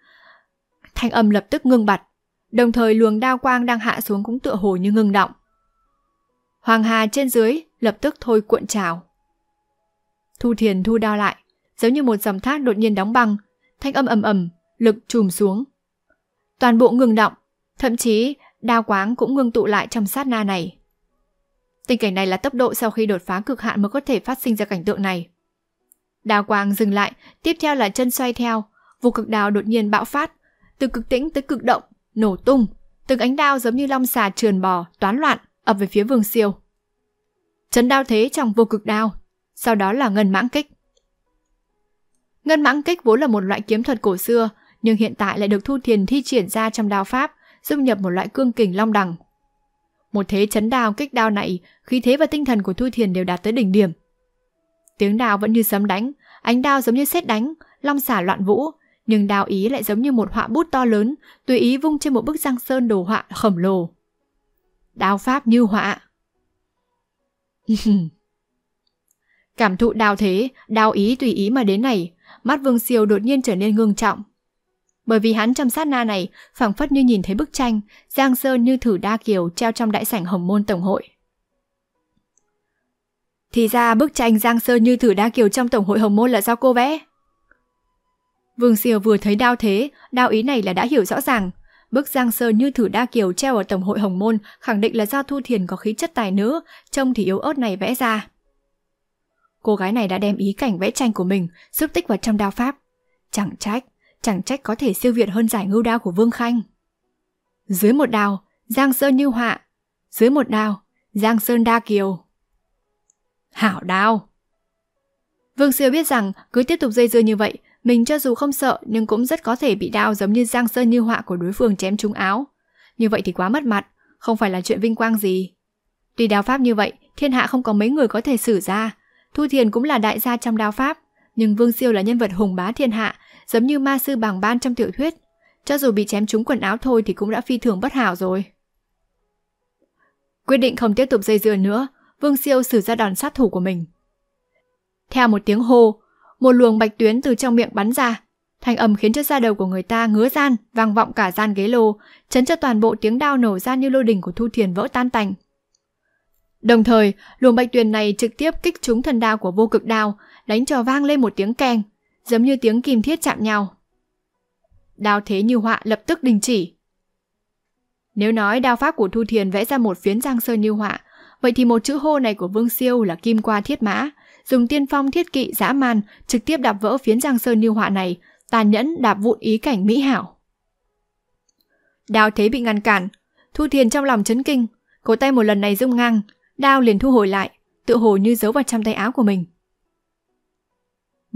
Thanh âm lập tức ngưng bặt, đồng thời luồng đao quang đang hạ xuống cũng tựa hồ như ngưng động. Hoàng Hà trên dưới lập tức thôi cuộn trào. Thu Thiền thu đao lại, giống như một dòng thác đột nhiên đóng băng, thanh âm ầm ầm, lực trùm xuống, toàn bộ ngừng động, thậm chí đao quáng cũng ngưng tụ lại trong sát na này. Tình cảnh này là tốc độ sau khi đột phá cực hạn mới có thể phát sinh ra cảnh tượng này. Đào quang dừng lại, tiếp theo là chân xoay theo, vô cực đào đột nhiên bạo phát, từ cực tĩnh tới cực động, nổ tung, từng ánh đao giống như long xà trườn bò, toán loạn, ập về phía Vương Siêu. Chấn đao thế trong vô cực đao, sau đó là ngân mãng kích. Ngân mãng kích vốn là một loại kiếm thuật cổ xưa, nhưng hiện tại lại được Thu Thiền thi triển ra trong đao pháp, dung nhập một loại cương kình long đằng. Một thế chấn đao kích đao này, khí thế và tinh thần của Thu Thiền đều đạt tới đỉnh điểm. Tiếng đao vẫn như sấm đánh, ánh đao giống như sét đánh, long xả loạn vũ, nhưng đao ý lại giống như một họa bút to lớn, tùy ý vung trên một bức giang sơn đồ họa khổng lồ. Đao pháp như họa. Cảm thụ đao thế, đao ý tùy ý mà đến này, mắt Vương Siêu đột nhiên trở nên ngưng trọng. Bởi vì hắn trong sát na này, phảng phất như nhìn thấy bức tranh, giang sơn như thử đa kiều treo trong đại sảnh hồng môn tổng hội. Thì ra bức tranh giang sơn như thử đa kiều trong tổng hội hồng môn là do cô vẽ. Vương Siêu vừa thấy đao thế, đao ý này là đã hiểu rõ ràng. Bức giang sơn như thử đa kiều treo ở tổng hội hồng môn khẳng định là do thu thiền có khí chất tài nữ, trông thì yếu ớt này vẽ ra. Cô gái này đã đem ý cảnh vẽ tranh của mình, giúp tích vào trong đao pháp. Chẳng trách, chẳng trách có thể siêu việt hơn giải ngưu đao của Vương Khanh. Dưới một đào, Giang Sơn như họa. Dưới một đào, Giang Sơn đa kiều. Hảo đao! Vương Siêu biết rằng cứ tiếp tục dây dưa như vậy, mình cho dù không sợ nhưng cũng rất có thể bị đao giống như Giang Sơn như họa của đối phương chém trúng áo. Như vậy thì quá mất mặt, không phải là chuyện vinh quang gì. Tuy đao pháp như vậy, thiên hạ không có mấy người có thể xử ra. Thu Thiền cũng là đại gia trong đao pháp, nhưng Vương Siêu là nhân vật hùng bá thiên hạ giống như ma sư bằng ban trong tiểu thuyết. Cho dù bị chém trúng quần áo thôi thì cũng đã phi thường bất hảo rồi. Quyết định không tiếp tục dây dưa nữa, Vương Siêu sử ra đòn sát thủ của mình. Theo một tiếng hô, một luồng bạch tuyến từ trong miệng bắn ra. thành âm khiến cho da đầu của người ta ngứa gian, vang vọng cả gian ghế lô, chấn cho toàn bộ tiếng đao nổ ra như lô đỉnh của Thu Thiền vỡ tan tành. Đồng thời, luồng bạch tuyền này trực tiếp kích trúng thần đao của vô cực đao, đánh cho vang lên một tiếng keng, giống như tiếng kim thiết chạm nhau. Đao thế như họa lập tức đình chỉ. Nếu nói đao pháp của Thu Thiền vẽ ra một phiến giang sơn như họa, vậy thì một chữ hô này của Vương Siêu là kim qua thiết mã, dùng tiên phong thiết kỵ dã man trực tiếp đạp vỡ phiến giang sơn như họa này, tàn nhẫn đạp vụn ý cảnh mỹ hảo. Đao thế bị ngăn cản, Thu Thiền trong lòng chấn kinh, cổ tay một lần này rung ngang, đao liền thu hồi lại, tự hồ như giấu vào trong tay áo của mình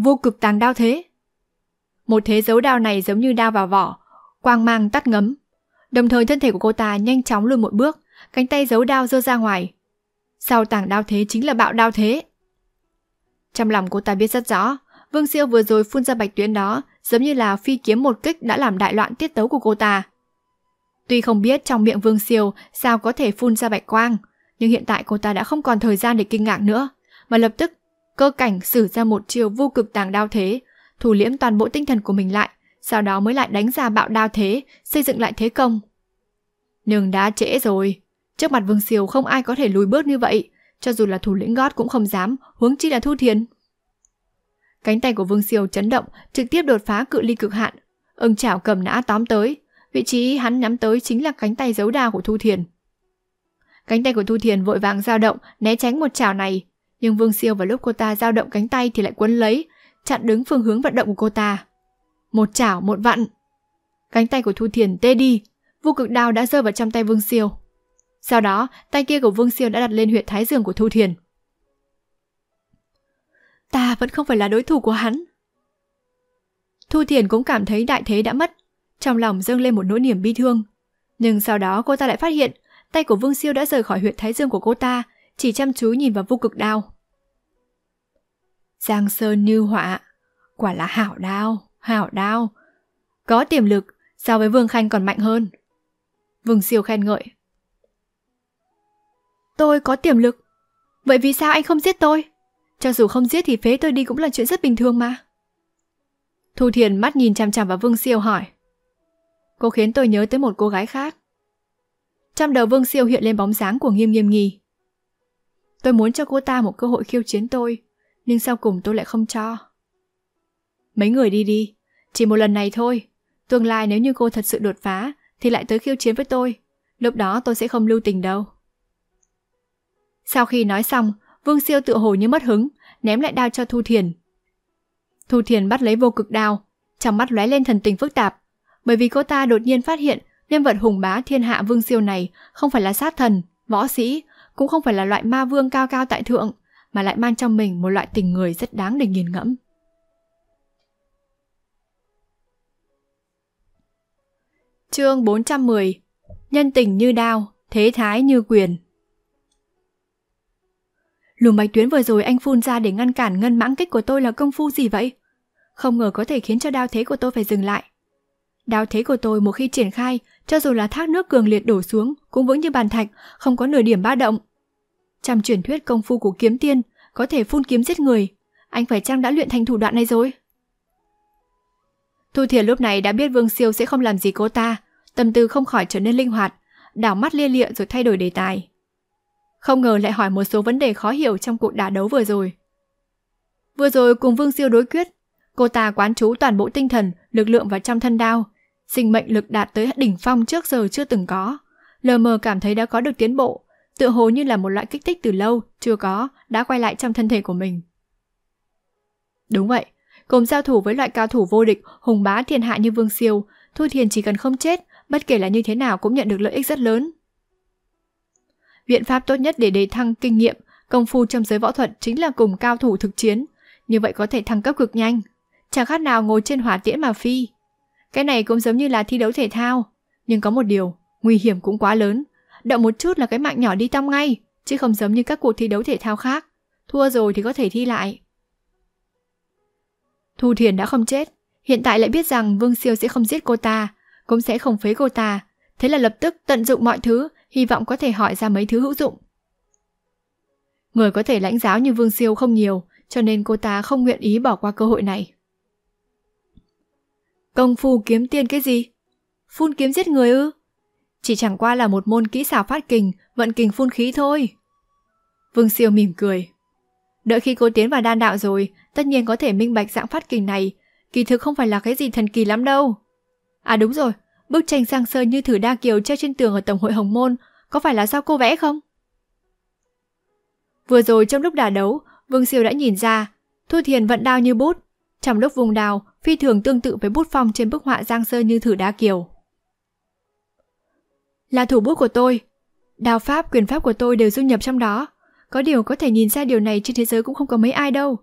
vô cực tàng đao thế. Một thế giấu đao này giống như đao vào vỏ, quang mang tắt ngấm. Đồng thời thân thể của cô ta nhanh chóng lùi một bước, cánh tay giấu đao giơ ra ngoài. Sau tàng đao thế chính là bạo đao thế. Trong lòng cô ta biết rất rõ, Vương Siêu vừa rồi phun ra bạch tuyến đó giống như là phi kiếm một kích đã làm đại loạn tiết tấu của cô ta. Tuy không biết trong miệng Vương Siêu sao có thể phun ra bạch quang, nhưng hiện tại cô ta đã không còn thời gian để kinh ngạc nữa, mà lập tức Cơ cảnh sử ra một chiều vô cực tàng đao thế, thủ liễm toàn bộ tinh thần của mình lại, sau đó mới lại đánh ra bạo đao thế, xây dựng lại thế công. nhưng đã trễ rồi, trước mặt Vương Siêu không ai có thể lùi bước như vậy, cho dù là thủ lĩnh gót cũng không dám, huống chi là Thu Thiền. Cánh tay của Vương Siêu chấn động, trực tiếp đột phá cự ly cực hạn, ưng chảo cầm nã tóm tới, vị trí hắn nhắm tới chính là cánh tay giấu đao của Thu Thiền. Cánh tay của Thu Thiền vội vàng dao động, né tránh một chảo này, nhưng Vương Siêu vào lúc cô ta dao động cánh tay thì lại quấn lấy, chặn đứng phương hướng vận động của cô ta. Một chảo, một vặn. Cánh tay của Thu Thiền tê đi, vô cực đao đã rơi vào trong tay Vương Siêu. Sau đó, tay kia của Vương Siêu đã đặt lên huyệt thái dương của Thu Thiền. Ta vẫn không phải là đối thủ của hắn. Thu Thiền cũng cảm thấy đại thế đã mất, trong lòng dâng lên một nỗi niềm bi thương. Nhưng sau đó cô ta lại phát hiện tay của Vương Siêu đã rời khỏi huyệt thái dương của cô ta, chỉ chăm chú nhìn vào vô cực đao. Giang Sơn như họa, quả là hảo đao, hảo đao. Có tiềm lực, so với Vương Khanh còn mạnh hơn. Vương Siêu khen ngợi. Tôi có tiềm lực, vậy vì sao anh không giết tôi? Cho dù không giết thì phế tôi đi cũng là chuyện rất bình thường mà. Thu Thiền mắt nhìn chằm chằm vào Vương Siêu hỏi. Cô khiến tôi nhớ tới một cô gái khác. Trong đầu Vương Siêu hiện lên bóng dáng của nghiêm nghiêm nghi. Tôi muốn cho cô ta một cơ hội khiêu chiến tôi, nhưng sau cùng tôi lại không cho. Mấy người đi đi, chỉ một lần này thôi. Tương lai nếu như cô thật sự đột phá thì lại tới khiêu chiến với tôi. Lúc đó tôi sẽ không lưu tình đâu. Sau khi nói xong, Vương Siêu tự hồ như mất hứng, ném lại đao cho Thu Thiền. Thu Thiền bắt lấy vô cực đao, trong mắt lóe lên thần tình phức tạp, bởi vì cô ta đột nhiên phát hiện nhân vật hùng bá thiên hạ Vương Siêu này không phải là sát thần, võ sĩ, cũng không phải là loại ma vương cao cao tại thượng, mà lại mang trong mình một loại tình người rất đáng để nghiền ngẫm. Chương 410 Nhân tình như đao, thế thái như quyền Lùm bạch tuyến vừa rồi anh phun ra để ngăn cản ngân mãng kích của tôi là công phu gì vậy? Không ngờ có thể khiến cho đao thế của tôi phải dừng lại. Đao thế của tôi một khi triển khai, cho dù là thác nước cường liệt đổ xuống, cũng vững như bàn thạch, không có nửa điểm ba động. Trong truyền thuyết công phu của kiếm tiên, có thể phun kiếm giết người, anh phải chăng đã luyện thành thủ đoạn này rồi? Thu Thiền lúc này đã biết Vương Siêu sẽ không làm gì cô ta, tâm tư không khỏi trở nên linh hoạt, đảo mắt lia lịa rồi thay đổi đề tài. Không ngờ lại hỏi một số vấn đề khó hiểu trong cuộc đả đấu vừa rồi. Vừa rồi cùng Vương Siêu đối quyết, cô ta quán trú toàn bộ tinh thần, lực lượng vào trong thân đao, sinh mệnh lực đạt tới đỉnh phong trước giờ chưa từng có, lờ mờ cảm thấy đã có được tiến bộ, tựa hồ như là một loại kích thích từ lâu, chưa có, đã quay lại trong thân thể của mình. Đúng vậy, cùng giao thủ với loại cao thủ vô địch, hùng bá thiên hạ như Vương Siêu, Thu Thiền chỉ cần không chết, bất kể là như thế nào cũng nhận được lợi ích rất lớn. Biện pháp tốt nhất để đề thăng kinh nghiệm, công phu trong giới võ thuật chính là cùng cao thủ thực chiến, như vậy có thể thăng cấp cực nhanh. Chẳng khác nào ngồi trên hỏa tiễn mà phi. Cái này cũng giống như là thi đấu thể thao, nhưng có một điều, nguy hiểm cũng quá lớn. Động một chút là cái mạng nhỏ đi tong ngay, chứ không giống như các cuộc thi đấu thể thao khác. Thua rồi thì có thể thi lại. Thu Thiền đã không chết, hiện tại lại biết rằng Vương Siêu sẽ không giết cô ta, cũng sẽ không phế cô ta. Thế là lập tức tận dụng mọi thứ, hy vọng có thể hỏi ra mấy thứ hữu dụng. Người có thể lãnh giáo như Vương Siêu không nhiều, cho nên cô ta không nguyện ý bỏ qua cơ hội này. Công phu kiếm tiền cái gì? Phun kiếm giết người ư? chỉ chẳng qua là một môn kỹ xảo phát kình, vận kình phun khí thôi. Vương Siêu mỉm cười. Đợi khi cô tiến vào đan đạo rồi, tất nhiên có thể minh bạch dạng phát kình này, kỳ thực không phải là cái gì thần kỳ lắm đâu. À đúng rồi, bức tranh sang sơn như thử đa kiều treo trên tường ở Tổng hội Hồng Môn, có phải là do cô vẽ không? Vừa rồi trong lúc đả đấu, Vương Siêu đã nhìn ra, Thu Thiền vận đao như bút. Trong lúc vùng đào, phi thường tương tự với bút phong trên bức họa Giang sơn như thử đa kiều là thủ bút của tôi. Đào pháp, quyền pháp của tôi đều du nhập trong đó. Có điều có thể nhìn ra điều này trên thế giới cũng không có mấy ai đâu.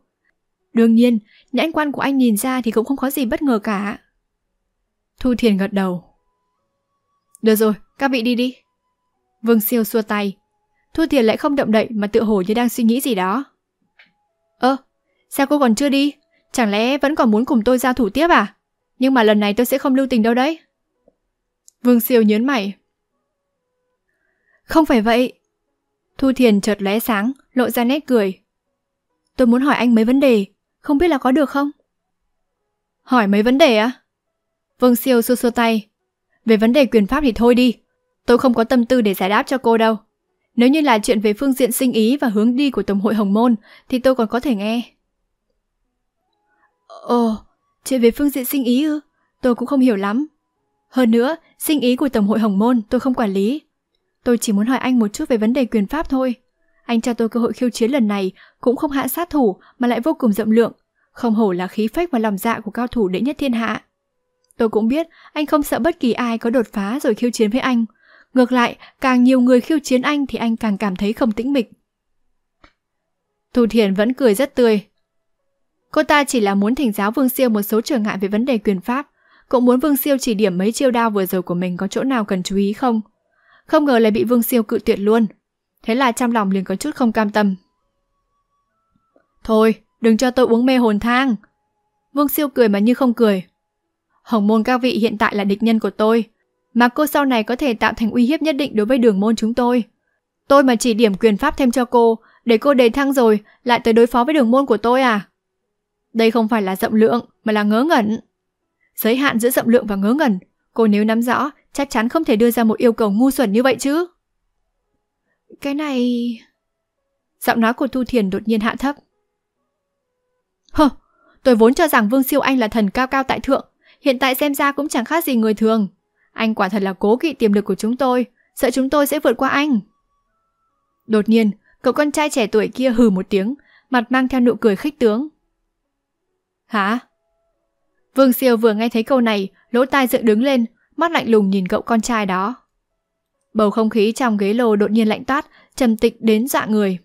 Đương nhiên, nhãn quan của anh nhìn ra thì cũng không có gì bất ngờ cả. Thu Thiền gật đầu. Được rồi, các vị đi đi. Vương Siêu xua tay. Thu Thiền lại không động đậy mà tự hồ như đang suy nghĩ gì đó. Ơ, ờ, sao cô còn chưa đi? Chẳng lẽ vẫn còn muốn cùng tôi giao thủ tiếp à? Nhưng mà lần này tôi sẽ không lưu tình đâu đấy. Vương Siêu nhớn mày. Không phải vậy. Thu Thiền chợt lóe sáng, lộ ra nét cười. Tôi muốn hỏi anh mấy vấn đề, không biết là có được không? Hỏi mấy vấn đề á? Vương Siêu xua xua tay. Về vấn đề quyền pháp thì thôi đi, tôi không có tâm tư để giải đáp cho cô đâu. Nếu như là chuyện về phương diện sinh ý và hướng đi của Tổng hội Hồng Môn thì tôi còn có thể nghe. Ồ, chuyện về phương diện sinh ý ư? Tôi cũng không hiểu lắm. Hơn nữa, sinh ý của Tổng hội Hồng Môn tôi không quản lý, Tôi chỉ muốn hỏi anh một chút về vấn đề quyền pháp thôi. Anh cho tôi cơ hội khiêu chiến lần này, cũng không hạ sát thủ mà lại vô cùng rộng lượng. Không hổ là khí phách và lòng dạ của cao thủ đệ nhất thiên hạ. Tôi cũng biết anh không sợ bất kỳ ai có đột phá rồi khiêu chiến với anh. Ngược lại, càng nhiều người khiêu chiến anh thì anh càng cảm thấy không tĩnh mịch. Thu Thiền vẫn cười rất tươi. Cô ta chỉ là muốn thỉnh giáo Vương Siêu một số trở ngại về vấn đề quyền pháp. Cũng muốn Vương Siêu chỉ điểm mấy chiêu đao vừa rồi của mình có chỗ nào cần chú ý không? không ngờ lại bị Vương Siêu cự tuyệt luôn. Thế là trong lòng liền có chút không cam tâm. Thôi, đừng cho tôi uống mê hồn thang. Vương Siêu cười mà như không cười. Hồng môn các vị hiện tại là địch nhân của tôi, mà cô sau này có thể tạo thành uy hiếp nhất định đối với đường môn chúng tôi. Tôi mà chỉ điểm quyền pháp thêm cho cô, để cô đề thăng rồi, lại tới đối phó với đường môn của tôi à? Đây không phải là rộng lượng, mà là ngớ ngẩn. Giới hạn giữa rộng lượng và ngớ ngẩn, cô nếu nắm rõ chắc chắn không thể đưa ra một yêu cầu ngu xuẩn như vậy chứ. Cái này... Giọng nói của Thu Thiền đột nhiên hạ thấp. Hờ, tôi vốn cho rằng Vương Siêu Anh là thần cao cao tại thượng, hiện tại xem ra cũng chẳng khác gì người thường. Anh quả thật là cố kỵ tiềm lực của chúng tôi, sợ chúng tôi sẽ vượt qua anh. Đột nhiên, cậu con trai trẻ tuổi kia hừ một tiếng, mặt mang theo nụ cười khích tướng. Hả? Vương Siêu vừa nghe thấy câu này, lỗ tai dựng đứng lên, mắt lạnh lùng nhìn cậu con trai đó. Bầu không khí trong ghế lô đột nhiên lạnh toát, trầm tịch đến dạ người.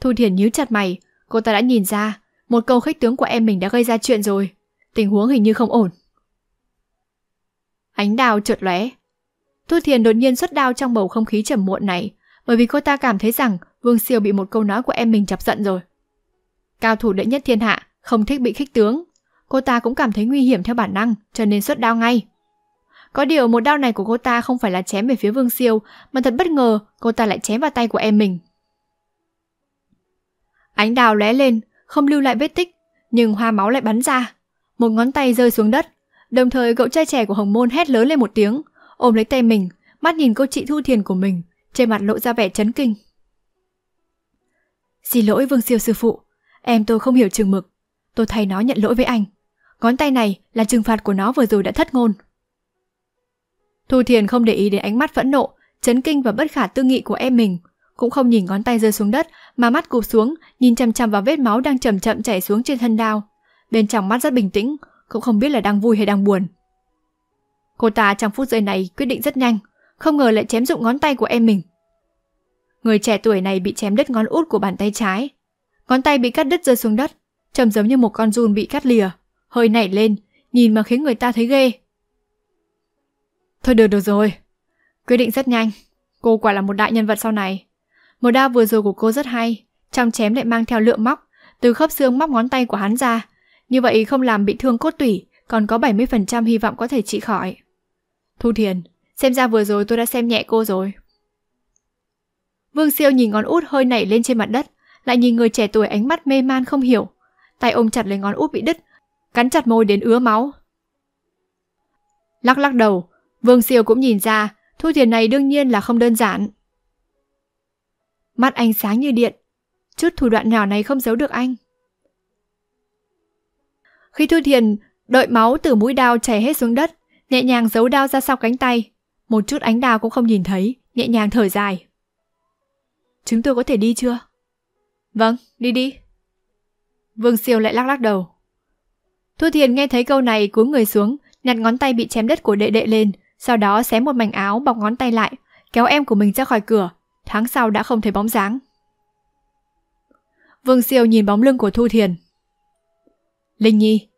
Thu Thiền nhíu chặt mày, cô ta đã nhìn ra, một câu khách tướng của em mình đã gây ra chuyện rồi. Tình huống hình như không ổn. Ánh đào trượt lóe. Thu Thiền đột nhiên xuất đao trong bầu không khí trầm muộn này, bởi vì cô ta cảm thấy rằng Vương Siêu bị một câu nói của em mình chọc giận rồi. Cao thủ đệ nhất thiên hạ, không thích bị khích tướng. Cô ta cũng cảm thấy nguy hiểm theo bản năng, cho nên xuất đao ngay. Có điều một đao này của cô ta không phải là chém về phía Vương Siêu, mà thật bất ngờ cô ta lại chém vào tay của em mình. Ánh đào lóe lên, không lưu lại vết tích, nhưng hoa máu lại bắn ra. Một ngón tay rơi xuống đất, đồng thời cậu trai trẻ của Hồng Môn hét lớn lên một tiếng, ôm lấy tay mình, mắt nhìn cô chị Thu Thiền của mình, trên mặt lộ ra vẻ chấn kinh. Xin lỗi Vương Siêu sư phụ, em tôi không hiểu trường mực. Tôi thay nó nhận lỗi với anh. Ngón tay này là trừng phạt của nó vừa rồi đã thất ngôn. Thu Thiền không để ý đến ánh mắt phẫn nộ, chấn kinh và bất khả tư nghị của em mình, cũng không nhìn ngón tay rơi xuống đất mà mắt cụp xuống, nhìn chằm chằm vào vết máu đang chậm chậm chảy xuống trên thân đao. Bên trong mắt rất bình tĩnh, cũng không biết là đang vui hay đang buồn. Cô ta trong phút giây này quyết định rất nhanh, không ngờ lại chém dụng ngón tay của em mình. Người trẻ tuổi này bị chém đứt ngón út của bàn tay trái. Ngón tay bị cắt đứt rơi xuống đất, trông giống như một con giun bị cắt lìa, hơi nảy lên, nhìn mà khiến người ta thấy ghê. Thôi được được rồi. Quyết định rất nhanh. Cô quả là một đại nhân vật sau này. Một đao vừa rồi của cô rất hay. Trong chém lại mang theo lượng móc. Từ khớp xương móc ngón tay của hắn ra. Như vậy không làm bị thương cốt tủy. Còn có 70% hy vọng có thể trị khỏi. Thu Thiền, xem ra vừa rồi tôi đã xem nhẹ cô rồi. Vương Siêu nhìn ngón út hơi nảy lên trên mặt đất, lại nhìn người trẻ tuổi ánh mắt mê man không hiểu. Tay ôm chặt lấy ngón út bị đứt, cắn chặt môi đến ứa máu. Lắc lắc đầu, Vương Siêu cũng nhìn ra, thu tiền này đương nhiên là không đơn giản. Mắt anh sáng như điện, chút thủ đoạn nhỏ này không giấu được anh. Khi thu thiền, đợi máu từ mũi đao chảy hết xuống đất, nhẹ nhàng giấu đao ra sau cánh tay. Một chút ánh đào cũng không nhìn thấy, nhẹ nhàng thở dài. Chúng tôi có thể đi chưa? Vâng, đi đi. Vương Siêu lại lắc lắc đầu. Thu Thiền nghe thấy câu này cúi người xuống, nhặt ngón tay bị chém đất của đệ đệ lên, sau đó xé một mảnh áo bọc ngón tay lại, kéo em của mình ra khỏi cửa, tháng sau đã không thấy bóng dáng. Vương Siêu nhìn bóng lưng của Thu Thiền. Linh Nhi,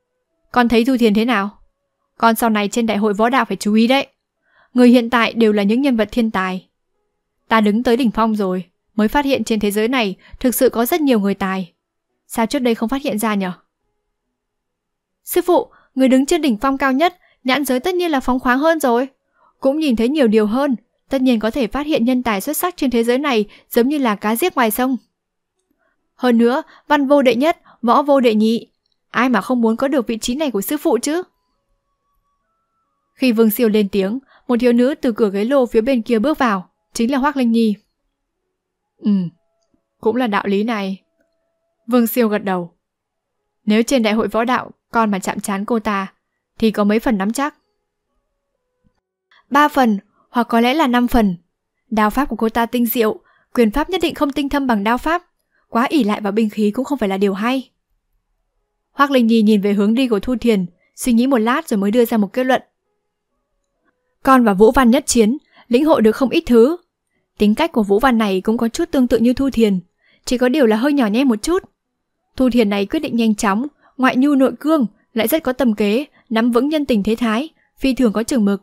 con thấy Thu Thiền thế nào? Con sau này trên đại hội võ đạo phải chú ý đấy. Người hiện tại đều là những nhân vật thiên tài. Ta đứng tới đỉnh phong rồi, mới phát hiện trên thế giới này thực sự có rất nhiều người tài. Sao trước đây không phát hiện ra nhở? Sư phụ, người đứng trên đỉnh phong cao nhất nhãn giới tất nhiên là phóng khoáng hơn rồi. Cũng nhìn thấy nhiều điều hơn, tất nhiên có thể phát hiện nhân tài xuất sắc trên thế giới này giống như là cá giết ngoài sông. Hơn nữa, văn vô đệ nhất, võ vô đệ nhị. Ai mà không muốn có được vị trí này của sư phụ chứ? Khi Vương Siêu lên tiếng, một thiếu nữ từ cửa ghế lô phía bên kia bước vào, chính là Hoác Linh Nhi. Ừ, cũng là đạo lý này. Vương Siêu gật đầu. Nếu trên đại hội võ đạo, con mà chạm chán cô ta, thì có mấy phần nắm chắc. ba phần, hoặc có lẽ là năm phần. Đao pháp của cô ta tinh diệu, quyền pháp nhất định không tinh thâm bằng đao pháp. Quá ỉ lại vào binh khí cũng không phải là điều hay. Hoác Linh Nhi nhìn về hướng đi của Thu Thiền, suy nghĩ một lát rồi mới đưa ra một kết luận. Con và Vũ Văn nhất chiến, lĩnh hội được không ít thứ. Tính cách của Vũ Văn này cũng có chút tương tự như Thu Thiền, chỉ có điều là hơi nhỏ nhẹ một chút. Thu Thiền này quyết định nhanh chóng, ngoại nhu nội cương, lại rất có tầm kế, nắm vững nhân tình thế thái, phi thường có trường mực.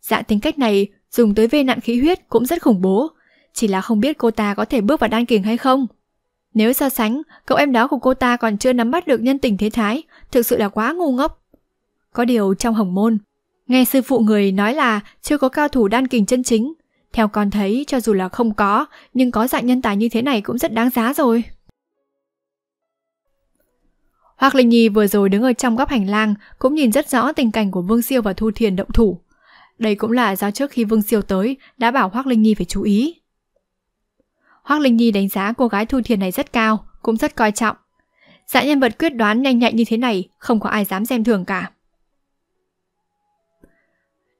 dạng tính cách này dùng tới vê nạn khí huyết cũng rất khủng bố, chỉ là không biết cô ta có thể bước vào đan kình hay không. Nếu so sánh, cậu em đó của cô ta còn chưa nắm bắt được nhân tình thế thái, thực sự là quá ngu ngốc. Có điều trong hồng môn, nghe sư phụ người nói là chưa có cao thủ đan kình chân chính. Theo con thấy, cho dù là không có, nhưng có dạng nhân tài như thế này cũng rất đáng giá rồi. Hoác Linh Nhi vừa rồi đứng ở trong góc hành lang cũng nhìn rất rõ tình cảnh của Vương Siêu và Thu Thiền động thủ. Đây cũng là do trước khi Vương Siêu tới đã bảo Hoác Linh Nhi phải chú ý. Hoác Linh Nhi đánh giá cô gái Thu Thiền này rất cao, cũng rất coi trọng. Dạ nhân vật quyết đoán nhanh nhạy như thế này không có ai dám xem thường cả.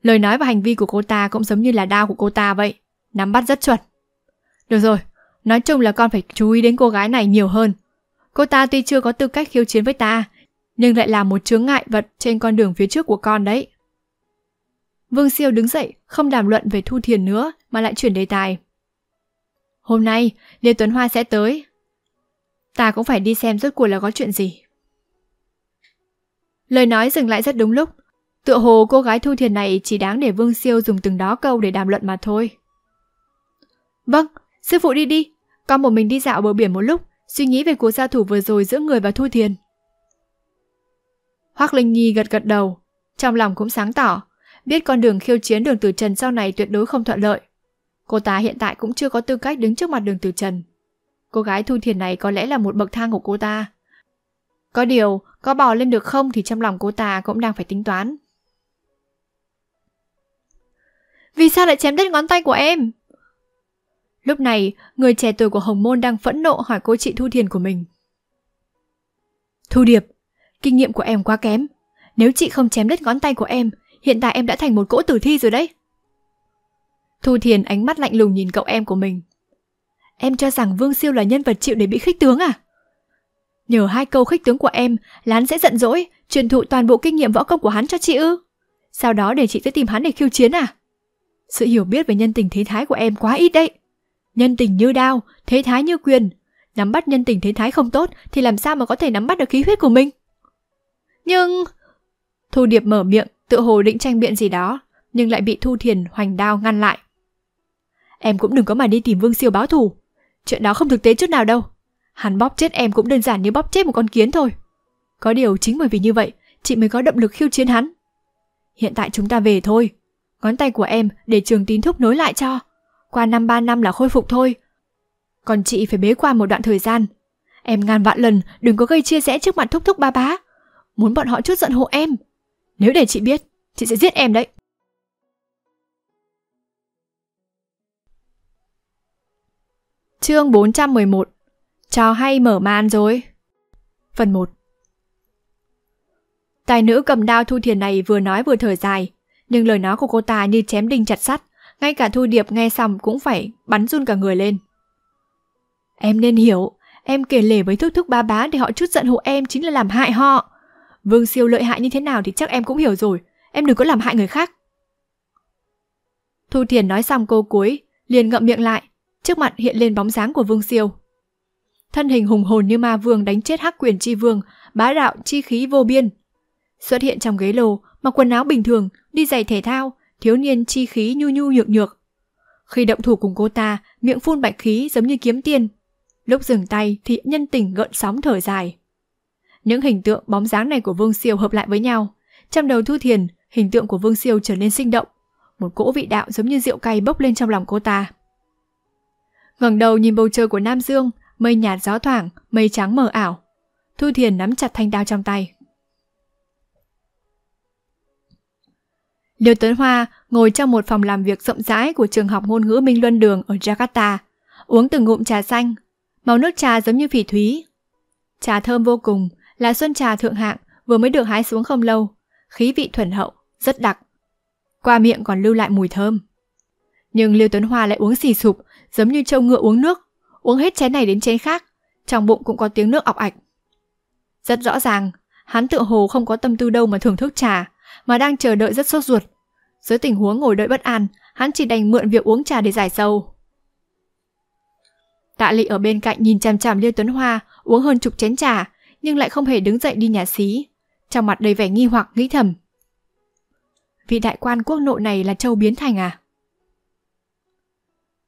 Lời nói và hành vi của cô ta cũng giống như là đao của cô ta vậy, nắm bắt rất chuẩn. Được rồi, nói chung là con phải chú ý đến cô gái này nhiều hơn, Cô ta tuy chưa có tư cách khiêu chiến với ta, nhưng lại là một chướng ngại vật trên con đường phía trước của con đấy. Vương Siêu đứng dậy, không đàm luận về Thu Thiền nữa mà lại chuyển đề tài. Hôm nay, Lê Tuấn Hoa sẽ tới. Ta cũng phải đi xem rốt cuộc là có chuyện gì. Lời nói dừng lại rất đúng lúc. Tựa hồ cô gái Thu Thiền này chỉ đáng để Vương Siêu dùng từng đó câu để đàm luận mà thôi. Vâng, sư phụ đi đi, con một mình đi dạo bờ biển một lúc, suy nghĩ về cuộc giao thủ vừa rồi giữa người và Thu Thiền. Hoác Linh Nhi gật gật đầu, trong lòng cũng sáng tỏ, biết con đường khiêu chiến đường Tử Trần sau này tuyệt đối không thuận lợi. Cô ta hiện tại cũng chưa có tư cách đứng trước mặt đường Tử Trần. Cô gái Thu Thiền này có lẽ là một bậc thang của cô ta. Có điều, có bò lên được không thì trong lòng cô ta cũng đang phải tính toán. Vì sao lại chém đứt ngón tay của em? Lúc này, người trẻ tuổi của Hồng Môn đang phẫn nộ hỏi cô chị Thu Thiền của mình. Thu Điệp, kinh nghiệm của em quá kém. Nếu chị không chém đứt ngón tay của em, hiện tại em đã thành một cỗ tử thi rồi đấy. Thu Thiền ánh mắt lạnh lùng nhìn cậu em của mình. Em cho rằng Vương Siêu là nhân vật chịu để bị khích tướng à? Nhờ hai câu khích tướng của em, Lán sẽ giận dỗi, truyền thụ toàn bộ kinh nghiệm võ công của hắn cho chị ư. Sau đó để chị tới tìm hắn để khiêu chiến à? Sự hiểu biết về nhân tình thế thái của em quá ít đấy nhân tình như đao, thế thái như quyền. Nắm bắt nhân tình thế thái không tốt thì làm sao mà có thể nắm bắt được khí huyết của mình? Nhưng... Thu Điệp mở miệng, tự hồ định tranh biện gì đó, nhưng lại bị Thu Thiền hoành đao ngăn lại. Em cũng đừng có mà đi tìm Vương Siêu báo thù. Chuyện đó không thực tế chút nào đâu. Hắn bóp chết em cũng đơn giản như bóp chết một con kiến thôi. Có điều chính bởi vì như vậy, chị mới có động lực khiêu chiến hắn. Hiện tại chúng ta về thôi. Ngón tay của em để trường tín thúc nối lại cho qua 5-3 năm là khôi phục thôi. Còn chị phải bế qua một đoạn thời gian. Em ngàn vạn lần đừng có gây chia rẽ trước mặt thúc thúc ba bá. Muốn bọn họ chút giận hộ em. Nếu để chị biết, chị sẽ giết em đấy. Chương 411 chào hay mở màn rồi Phần 1 Tài nữ cầm đao thu thiền này vừa nói vừa thở dài Nhưng lời nói của cô ta như chém đinh chặt sắt ngay cả Thu Điệp nghe xong cũng phải bắn run cả người lên. Em nên hiểu, em kể lể với thúc thúc ba bá để họ chút giận hộ em chính là làm hại họ. Vương siêu lợi hại như thế nào thì chắc em cũng hiểu rồi, em đừng có làm hại người khác. Thu Thiền nói xong câu cuối, liền ngậm miệng lại, trước mặt hiện lên bóng dáng của Vương siêu. Thân hình hùng hồn như ma vương đánh chết hắc quyền chi vương, bá đạo chi khí vô biên. Xuất hiện trong ghế lồ mặc quần áo bình thường, đi giày thể thao, thiếu niên chi khí nhu nhu nhược nhược. Khi động thủ cùng cô ta, miệng phun bạch khí giống như kiếm tiên. Lúc dừng tay thì nhân tình gợn sóng thở dài. Những hình tượng bóng dáng này của Vương Siêu hợp lại với nhau. Trong đầu Thu Thiền, hình tượng của Vương Siêu trở nên sinh động. Một cỗ vị đạo giống như rượu cay bốc lên trong lòng cô ta. ngẩng đầu nhìn bầu trời của Nam Dương, mây nhạt gió thoảng, mây trắng mờ ảo. Thu Thiền nắm chặt thanh đao trong tay, Liêu Tuấn Hoa ngồi trong một phòng làm việc rộng rãi của trường học ngôn ngữ Minh Luân Đường ở Jakarta, uống từng ngụm trà xanh, màu nước trà giống như phỉ thúy. Trà thơm vô cùng, là xuân trà thượng hạng vừa mới được hái xuống không lâu, khí vị thuần hậu, rất đặc. Qua miệng còn lưu lại mùi thơm. Nhưng Liêu Tuấn Hoa lại uống xì sụp, giống như trâu ngựa uống nước, uống hết chén này đến chén khác, trong bụng cũng có tiếng nước ọc ạch. Rất rõ ràng, hắn tự hồ không có tâm tư đâu mà thưởng thức trà, mà đang chờ đợi rất sốt ruột. Dưới tình huống ngồi đợi bất an, hắn chỉ đành mượn việc uống trà để giải sầu. Tạ Lị ở bên cạnh nhìn chằm chằm Liêu Tuấn Hoa, uống hơn chục chén trà, nhưng lại không hề đứng dậy đi nhà xí. Trong mặt đầy vẻ nghi hoặc nghĩ thầm. Vị đại quan quốc nội này là châu biến thành à?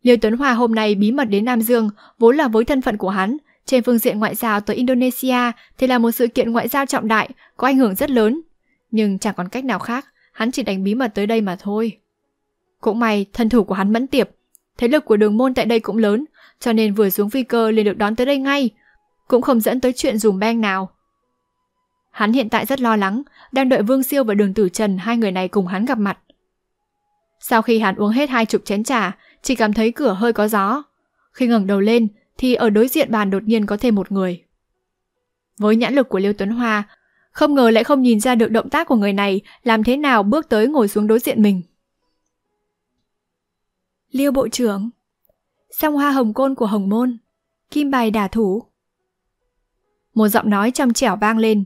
Liêu Tuấn Hoa hôm nay bí mật đến Nam Dương, vốn là với thân phận của hắn, trên phương diện ngoại giao tới Indonesia thì là một sự kiện ngoại giao trọng đại, có ảnh hưởng rất lớn. Nhưng chẳng còn cách nào khác, hắn chỉ đánh bí mật tới đây mà thôi. Cũng may, thân thủ của hắn mẫn tiệp, thế lực của đường môn tại đây cũng lớn, cho nên vừa xuống phi cơ liền được đón tới đây ngay, cũng không dẫn tới chuyện dùm beng nào. Hắn hiện tại rất lo lắng, đang đợi Vương Siêu và Đường Tử Trần hai người này cùng hắn gặp mặt. Sau khi hắn uống hết hai chục chén trà, chỉ cảm thấy cửa hơi có gió. Khi ngẩng đầu lên, thì ở đối diện bàn đột nhiên có thêm một người. Với nhãn lực của Liêu Tuấn Hoa, không ngờ lại không nhìn ra được động tác của người này làm thế nào bước tới ngồi xuống đối diện mình. Liêu Bộ trưởng Song hoa hồng côn của Hồng Môn Kim bài đả thủ Một giọng nói trong trẻo vang lên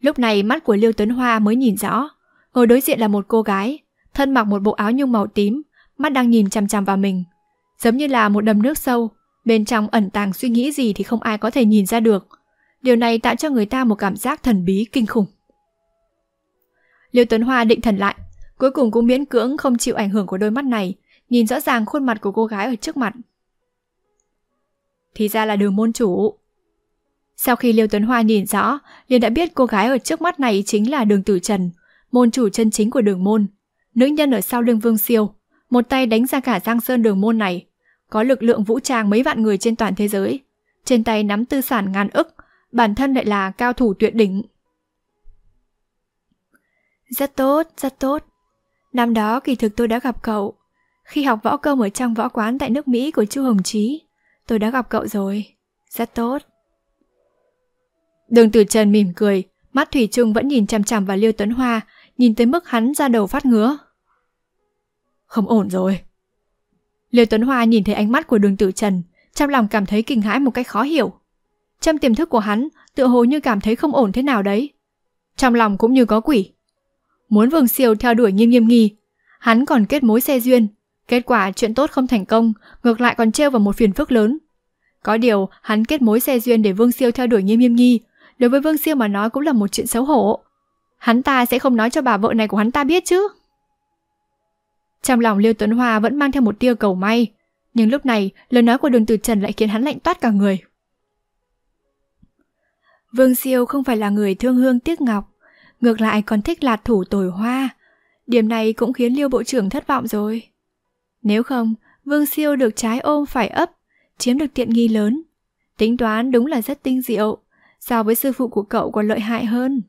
Lúc này mắt của Liêu Tuấn Hoa mới nhìn rõ Ngồi đối diện là một cô gái Thân mặc một bộ áo nhung màu tím Mắt đang nhìn chằm chằm vào mình Giống như là một đầm nước sâu Bên trong ẩn tàng suy nghĩ gì thì không ai có thể nhìn ra được Điều này tạo cho người ta một cảm giác thần bí kinh khủng. Liêu Tuấn Hoa định thần lại, cuối cùng cũng miễn cưỡng không chịu ảnh hưởng của đôi mắt này, nhìn rõ ràng khuôn mặt của cô gái ở trước mặt. Thì ra là đường môn chủ. Sau khi Liêu Tuấn Hoa nhìn rõ, liền đã biết cô gái ở trước mắt này chính là đường tử trần, môn chủ chân chính của đường môn. Nữ nhân ở sau lưng vương siêu, một tay đánh ra cả giang sơn đường môn này, có lực lượng vũ trang mấy vạn người trên toàn thế giới. Trên tay nắm tư sản ngàn ức, bản thân lại là cao thủ tuyệt đỉnh. Rất tốt, rất tốt. Năm đó kỳ thực tôi đã gặp cậu. Khi học võ công ở trong võ quán tại nước Mỹ của Chu Hồng Chí, tôi đã gặp cậu rồi. Rất tốt. Đường Tử Trần mỉm cười, mắt Thủy Trung vẫn nhìn chằm chằm vào Liêu Tuấn Hoa, nhìn tới mức hắn ra đầu phát ngứa. Không ổn rồi. Liêu Tuấn Hoa nhìn thấy ánh mắt của đường Tử Trần, trong lòng cảm thấy kinh hãi một cách khó hiểu. Trong tiềm thức của hắn, tựa hồ như cảm thấy không ổn thế nào đấy. Trong lòng cũng như có quỷ. Muốn Vương Siêu theo đuổi nghiêm nghiêm nghi, hắn còn kết mối xe duyên. Kết quả chuyện tốt không thành công, ngược lại còn treo vào một phiền phức lớn. Có điều, hắn kết mối xe duyên để Vương Siêu theo đuổi nghiêm nghiêm nghi, đối với Vương Siêu mà nói cũng là một chuyện xấu hổ. Hắn ta sẽ không nói cho bà vợ này của hắn ta biết chứ. Trong lòng Liêu Tuấn Hoa vẫn mang theo một tia cầu may, nhưng lúc này lời nói của đường từ trần lại khiến hắn lạnh toát cả người. Vương Siêu không phải là người thương hương tiếc ngọc, ngược lại còn thích lạt thủ tồi hoa. Điểm này cũng khiến Liêu Bộ trưởng thất vọng rồi. Nếu không, Vương Siêu được trái ôm phải ấp, chiếm được tiện nghi lớn. Tính toán đúng là rất tinh diệu, so với sư phụ của cậu còn lợi hại hơn.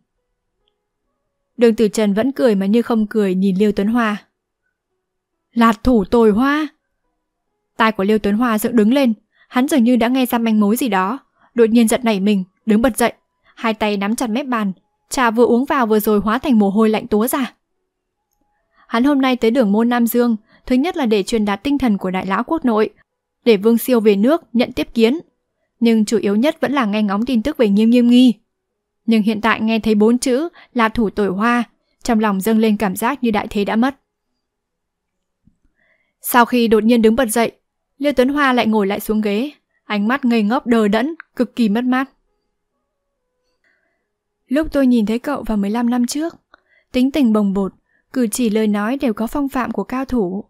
Đường Tử Trần vẫn cười mà như không cười nhìn Liêu Tuấn Hoa. Lạt thủ tồi hoa! Tai của Liêu Tuấn Hoa dựng đứng lên, hắn dường như đã nghe ra manh mối gì đó, đột nhiên giật nảy mình, Đứng bật dậy, hai tay nắm chặt mép bàn, trà vừa uống vào vừa rồi hóa thành mồ hôi lạnh túa ra. Hắn hôm nay tới đường môn Nam Dương, thứ nhất là để truyền đạt tinh thần của đại lão quốc nội, để Vương Siêu về nước nhận tiếp kiến. Nhưng chủ yếu nhất vẫn là nghe ngóng tin tức về nghiêm nghiêm nghi. Nhưng hiện tại nghe thấy bốn chữ là thủ tội hoa, trong lòng dâng lên cảm giác như đại thế đã mất. Sau khi đột nhiên đứng bật dậy, Liêu Tuấn Hoa lại ngồi lại xuống ghế, ánh mắt ngây ngốc đờ đẫn, cực kỳ mất mát. Lúc tôi nhìn thấy cậu vào 15 năm trước, tính tình bồng bột, cử chỉ lời nói đều có phong phạm của cao thủ.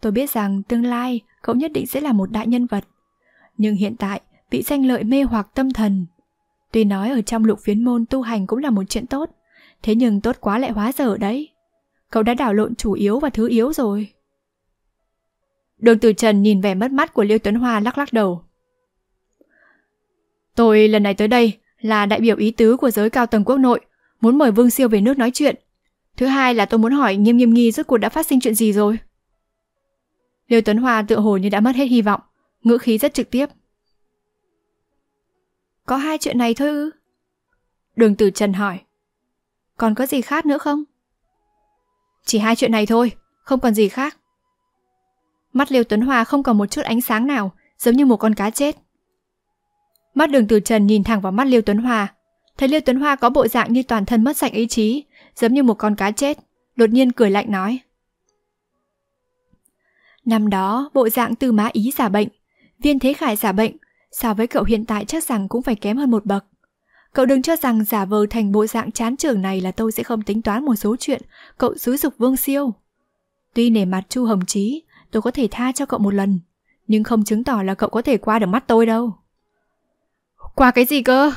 Tôi biết rằng tương lai cậu nhất định sẽ là một đại nhân vật. Nhưng hiện tại, bị danh lợi mê hoặc tâm thần. Tuy nói ở trong lục phiến môn tu hành cũng là một chuyện tốt, thế nhưng tốt quá lại hóa dở đấy. Cậu đã đảo lộn chủ yếu và thứ yếu rồi. Đường Từ Trần nhìn vẻ mất mắt của Liêu Tuấn Hoa lắc lắc đầu. Tôi lần này tới đây là đại biểu ý tứ của giới cao tầng quốc nội, muốn mời Vương Siêu về nước nói chuyện. Thứ hai là tôi muốn hỏi Nghiêm Nghiêm Nghi rốt cuộc đã phát sinh chuyện gì rồi. Liêu Tuấn Hoa tự hồ như đã mất hết hy vọng, ngữ khí rất trực tiếp. Có hai chuyện này thôi ư? Đường Tử Trần hỏi. Còn có gì khác nữa không? Chỉ hai chuyện này thôi, không còn gì khác. Mắt Liêu Tuấn Hoa không còn một chút ánh sáng nào, giống như một con cá chết. Mắt đường từ trần nhìn thẳng vào mắt Liêu Tuấn Hoa. Thấy Liêu Tuấn Hoa có bộ dạng như toàn thân mất sạch ý chí, giống như một con cá chết, đột nhiên cười lạnh nói. Năm đó, bộ dạng tư má ý giả bệnh, viên thế khải giả bệnh, so với cậu hiện tại chắc rằng cũng phải kém hơn một bậc. Cậu đừng cho rằng giả vờ thành bộ dạng chán trường này là tôi sẽ không tính toán một số chuyện cậu xúi dục Vương Siêu. Tuy nể mặt Chu Hồng Chí, tôi có thể tha cho cậu một lần, nhưng không chứng tỏ là cậu có thể qua được mắt tôi đâu. Qua cái gì cơ?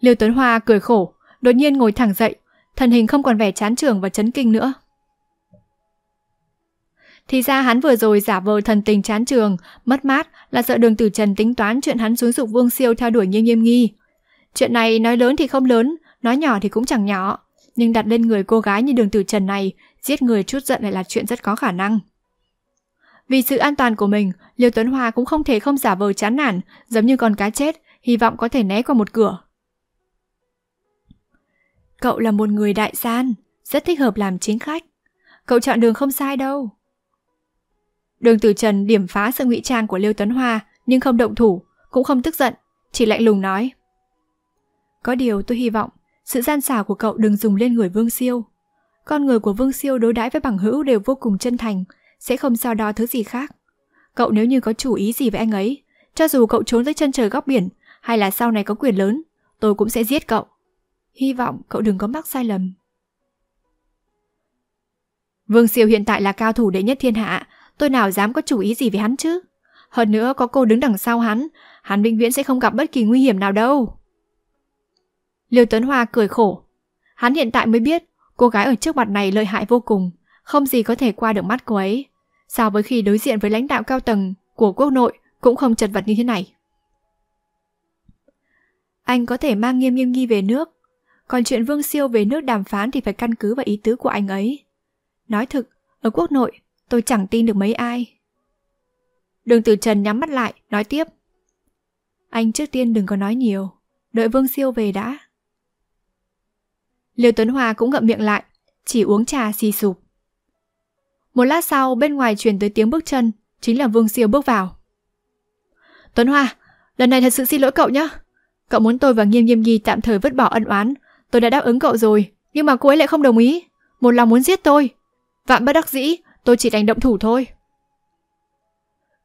Liêu Tuấn Hoa cười khổ, đột nhiên ngồi thẳng dậy, thần hình không còn vẻ chán trường và chấn kinh nữa. Thì ra hắn vừa rồi giả vờ thần tình chán trường, mất mát là sợ đường tử trần tính toán chuyện hắn xuống dục vương siêu theo đuổi nghiêm nghiêm nghi. Chuyện này nói lớn thì không lớn, nói nhỏ thì cũng chẳng nhỏ, nhưng đặt lên người cô gái như đường tử trần này, giết người chút giận lại là chuyện rất có khả năng. Vì sự an toàn của mình, Liêu Tuấn Hoa cũng không thể không giả vờ chán nản, giống như con cá chết, hy vọng có thể né qua một cửa. Cậu là một người đại gian, rất thích hợp làm chính khách. Cậu chọn đường không sai đâu. Đường Tử Trần điểm phá sự ngụy trang của Liêu Tuấn Hoa nhưng không động thủ, cũng không tức giận, chỉ lạnh lùng nói. Có điều tôi hy vọng sự gian xảo của cậu đừng dùng lên người Vương Siêu. Con người của Vương Siêu đối đãi với bằng hữu đều vô cùng chân thành, sẽ không so đo thứ gì khác. Cậu nếu như có chủ ý gì với anh ấy, cho dù cậu trốn tới chân trời góc biển hay là sau này có quyền lớn, tôi cũng sẽ giết cậu. Hy vọng cậu đừng có mắc sai lầm. Vương Siêu hiện tại là cao thủ đệ nhất thiên hạ, tôi nào dám có chủ ý gì về hắn chứ. Hơn nữa có cô đứng đằng sau hắn, hắn vĩnh viễn sẽ không gặp bất kỳ nguy hiểm nào đâu. Liêu Tuấn Hoa cười khổ. Hắn hiện tại mới biết, cô gái ở trước mặt này lợi hại vô cùng, không gì có thể qua được mắt cô ấy. So với khi đối diện với lãnh đạo cao tầng của quốc nội cũng không chật vật như thế này. Anh có thể mang nghiêm nghiêm nghi về nước, còn chuyện Vương Siêu về nước đàm phán thì phải căn cứ vào ý tứ của anh ấy. Nói thực, ở quốc nội, tôi chẳng tin được mấy ai. Đường Tử Trần nhắm mắt lại, nói tiếp. Anh trước tiên đừng có nói nhiều, đợi Vương Siêu về đã. Liêu Tuấn Hòa cũng ngậm miệng lại, chỉ uống trà xì sụp. Một lát sau, bên ngoài truyền tới tiếng bước chân, chính là Vương Siêu bước vào. Tuấn Hoa, lần này thật sự xin lỗi cậu nhé. Cậu muốn tôi và Nghiêm nghiêm Nhi tạm thời vứt bỏ ân oán. Tôi đã đáp ứng cậu rồi, nhưng mà cô ấy lại không đồng ý. Một lòng muốn giết tôi. Vạn bất đắc dĩ, tôi chỉ đành động thủ thôi.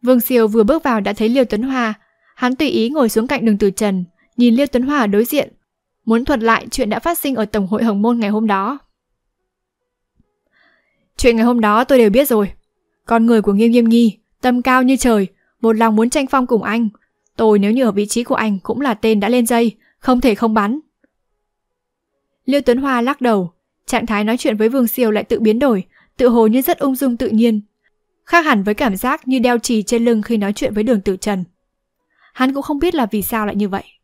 Vương Siêu vừa bước vào đã thấy Liêu Tuấn Hoa. Hắn tùy ý ngồi xuống cạnh đường Tử Trần, nhìn Liêu Tuấn Hoa đối diện, muốn thuật lại chuyện đã phát sinh ở Tổng hội Hồng Môn ngày hôm đó. Chuyện ngày hôm đó tôi đều biết rồi. Con người của Nghiêm Nghiêm nghi tâm cao như trời, một lòng muốn tranh phong cùng anh, Tôi nếu như ở vị trí của anh cũng là tên đã lên dây, không thể không bắn. Liêu Tuấn Hoa lắc đầu, trạng thái nói chuyện với Vương Siêu lại tự biến đổi, tự hồ như rất ung dung tự nhiên. Khác hẳn với cảm giác như đeo trì trên lưng khi nói chuyện với đường tử trần. Hắn cũng không biết là vì sao lại như vậy.